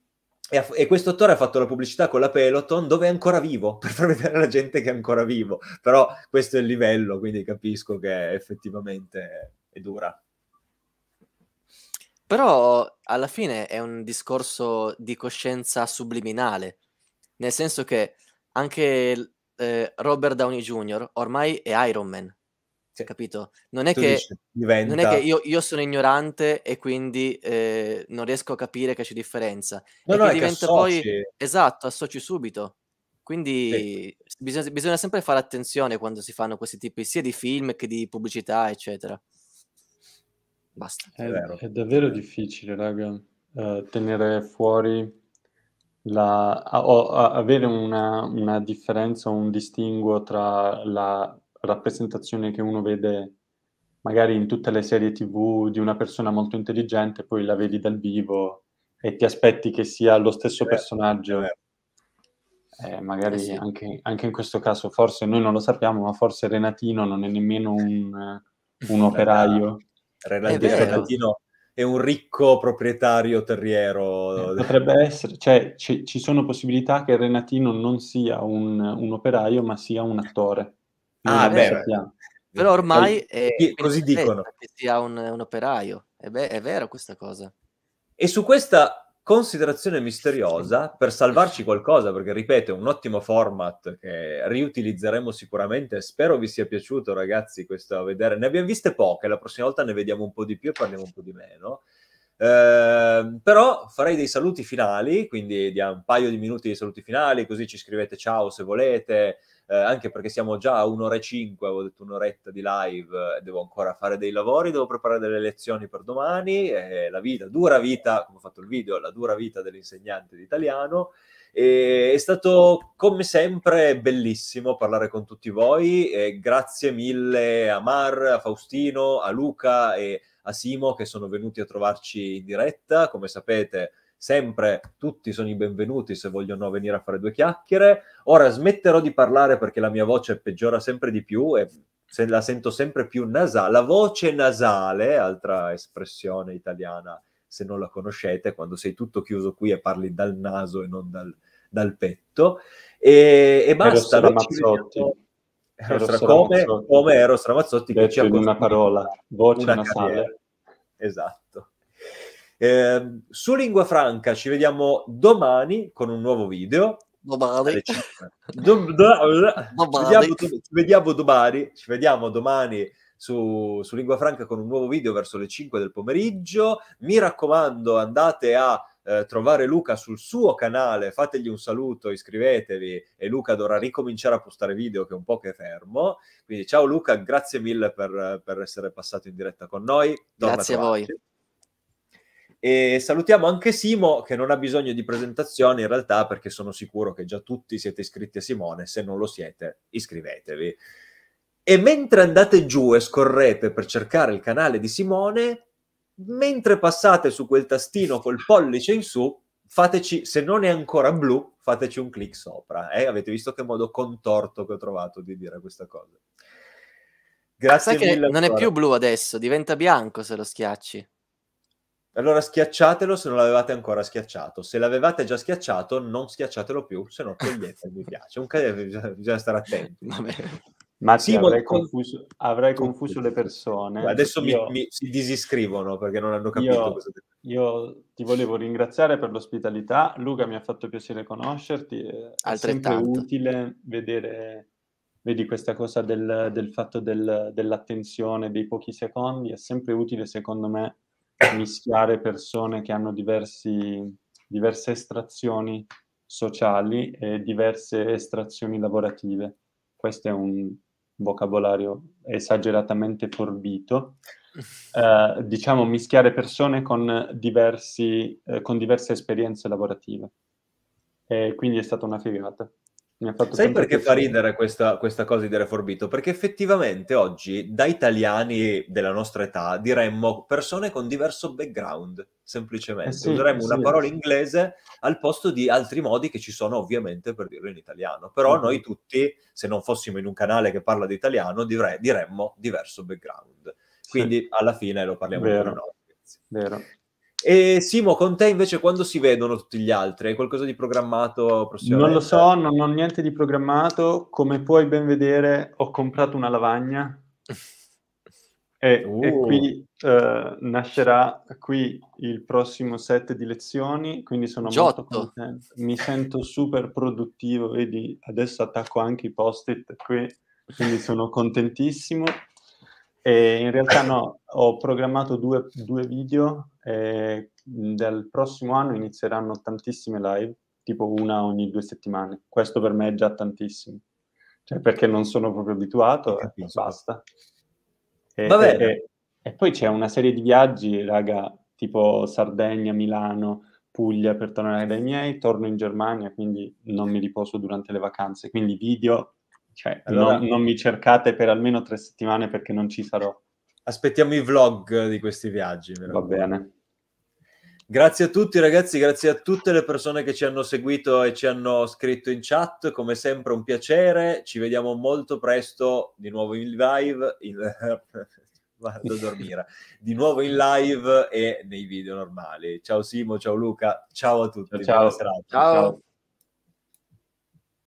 Speaker 1: e, e questo attore ha fatto la pubblicità con la Peloton dove è ancora vivo, per far vedere la gente che è ancora vivo. Però questo è il livello, quindi capisco che effettivamente è dura.
Speaker 3: Però alla fine è un discorso di coscienza subliminale, nel senso che anche eh, Robert Downey Jr. ormai è Iron Man, sì. capito? Non è, che, dici,
Speaker 1: diventa... non è che,
Speaker 3: io, io, sono ignorante e quindi eh, non riesco a capire che c'è differenza. No, no, diventa poi... Esatto, associ subito. Quindi sì. bisogna, bisogna sempre fare attenzione quando si fanno questi tipi sia di film che di pubblicità, eccetera.
Speaker 4: Basta. È, è, è davvero difficile, raga, eh, tenere fuori la, a, a, avere una, una differenza un distinguo tra la rappresentazione che uno vede magari in tutte le serie tv di una persona molto intelligente, poi la vedi dal vivo e ti aspetti che sia lo stesso eh, personaggio. Eh. Eh, magari eh sì. anche, anche, in questo caso, forse noi non lo sappiamo, ma forse Renatino non è nemmeno un, un operaio Relantino
Speaker 1: eh, è, è un ricco proprietario terriero. Eh, potrebbe essere,
Speaker 4: cioè c- ci sono possibilità che Renatino non sia un, un operaio, ma sia un attore.
Speaker 3: Non ah, beh, però ormai è, è così dicono che sia un, un operaio. È, be- è vero questa cosa. E
Speaker 1: su questa considerazione
Speaker 3: misteriosa
Speaker 1: per salvarci qualcosa, perché ripeto, è un ottimo format che riutilizzeremo sicuramente. Spero vi sia piaciuto, ragazzi, questo a vedere. Ne abbiamo viste poche, la prossima volta ne vediamo un po' di più e parliamo un po' di meno. Eh, però farei dei saluti finali, quindi diamo un paio di minuti di saluti finali, così ci scrivete ciao se volete, eh, anche perché siamo già a un'ora e cinque, avevo detto un'oretta di live, eh, devo ancora fare dei lavori, devo preparare delle lezioni per domani, eh, la vita, dura vita, come ho fatto il video, la dura vita dell'insegnante di italiano. E è stato come sempre bellissimo parlare con tutti voi. E grazie mille a Mar, a Faustino, a Luca e a Simo che sono venuti a trovarci in diretta. Come sapete, sempre tutti sono i benvenuti se vogliono venire a fare due chiacchiere. Ora smetterò di parlare perché la mia voce peggiora sempre di più e se la sento sempre più nasale. La voce nasale, altra espressione italiana, se non la conoscete, quando sei tutto chiuso qui e parli dal naso e non dal, dal petto. E, e basta. Eros Ramazzotti.
Speaker 4: Eros Ramazzotti. Come, come Eros Ramazzotti che ci ha una parola, voce una nasale. Carriera.
Speaker 1: Esatto. Eh, su Lingua Franca ci vediamo domani con un nuovo video. Domani. Do, do, domani. Vediamo, do, vediamo domani. Ci vediamo domani. Su, su, Lingua Franca con un nuovo video verso le 5 del pomeriggio. Mi raccomando, andate a eh, trovare Luca sul suo canale, fategli un saluto, iscrivetevi e Luca dovrà ricominciare a postare video che è un po' che è fermo. Quindi ciao Luca, grazie mille per, per essere passato in diretta con noi. Torna grazie a voi. E salutiamo anche Simo, che non ha bisogno di presentazione in realtà, perché sono sicuro che già tutti siete iscritti a Simone. Se non lo siete, iscrivetevi. E mentre andate giù e scorrete per cercare il canale di Simone, mentre passate su quel tastino col pollice in su, fateci, se non è ancora blu, fateci un clic sopra. Eh? Avete visto che modo contorto che ho trovato di dire questa cosa. Ah, Grazie ah, mille. non ancora. è più
Speaker 3: blu adesso, diventa bianco se lo schiacci. Allora schiacciatelo se non l'avevate ancora schiacciato. Se l'avevate già
Speaker 1: schiacciato, non schiacciatelo più, se no togliete mi piace. Un ca- bisogna, bisogna stare attenti. Ma sì, avrei, con...
Speaker 4: confuso, avrei confuso le persone. Adesso io... mi,
Speaker 1: mi, si disiscrivono perché non hanno capito. Io, cosa...
Speaker 4: io ti volevo ringraziare per l'ospitalità. Luca, mi ha fatto piacere conoscerti. Eh, è sempre utile vedere vedi questa cosa del, del fatto del, dell'attenzione, dei pochi secondi. È sempre utile, secondo me, mischiare persone che hanno diversi, diverse estrazioni sociali e diverse estrazioni lavorative. Questo è un vocabolario esageratamente forbito. Eh, diciamo mischiare persone con, diversi, eh, con diverse esperienze lavorative.
Speaker 1: E quindi è stata una figata. Sai perché fa ridere questa, questa, cosa di forbito? Perché effettivamente oggi da italiani della nostra età diremmo persone con diverso background, semplicemente. Eh sì, Useremmo sì, una parola sì. inglese al posto di altri modi che ci sono ovviamente per dirlo in italiano. Però mm-hmm. noi tutti, se non fossimo in un canale che parla di italiano, dire, diremmo diverso background. Quindi alla fine lo parliamo Vero. di noi. Vero. E Simo, con te invece quando si vedono tutti gli altri? Hai qualcosa di programmato Non lo so,
Speaker 4: non ho niente di programmato. Come puoi ben vedere, ho comprato una lavagna
Speaker 1: e, uh. e qui
Speaker 4: eh, nascerà qui il prossimo set di lezioni, quindi sono Giotto. molto contento. Mi sento super produttivo, vedi, adesso attacco anche i post-it qui, quindi sono contentissimo. E in realtà no, ho programmato due, due video eh, dal prossimo anno inizieranno tantissime live, tipo una ogni due settimane. Questo per me è già tantissimo, cioè perché non sono proprio abituato e eh, basta. E, e, e, poi c'è una serie di viaggi, raga, tipo Sardegna, Milano, Puglia per tornare dai miei, torno in Germania, quindi non mi riposo durante le vacanze, quindi video, cioè allora... non, non mi cercate per almeno tre settimane perché non ci sarò. Aspettiamo i vlog di questi viaggi. Va bene.
Speaker 1: Grazie a tutti ragazzi, grazie a tutte le persone che ci hanno seguito e ci hanno scritto in chat, come sempre un piacere, ci vediamo molto presto di nuovo in live, in... vado a dormire, di nuovo in live e nei video normali. Ciao Simo, ciao Luca, ciao a tutti, ciao. ciao.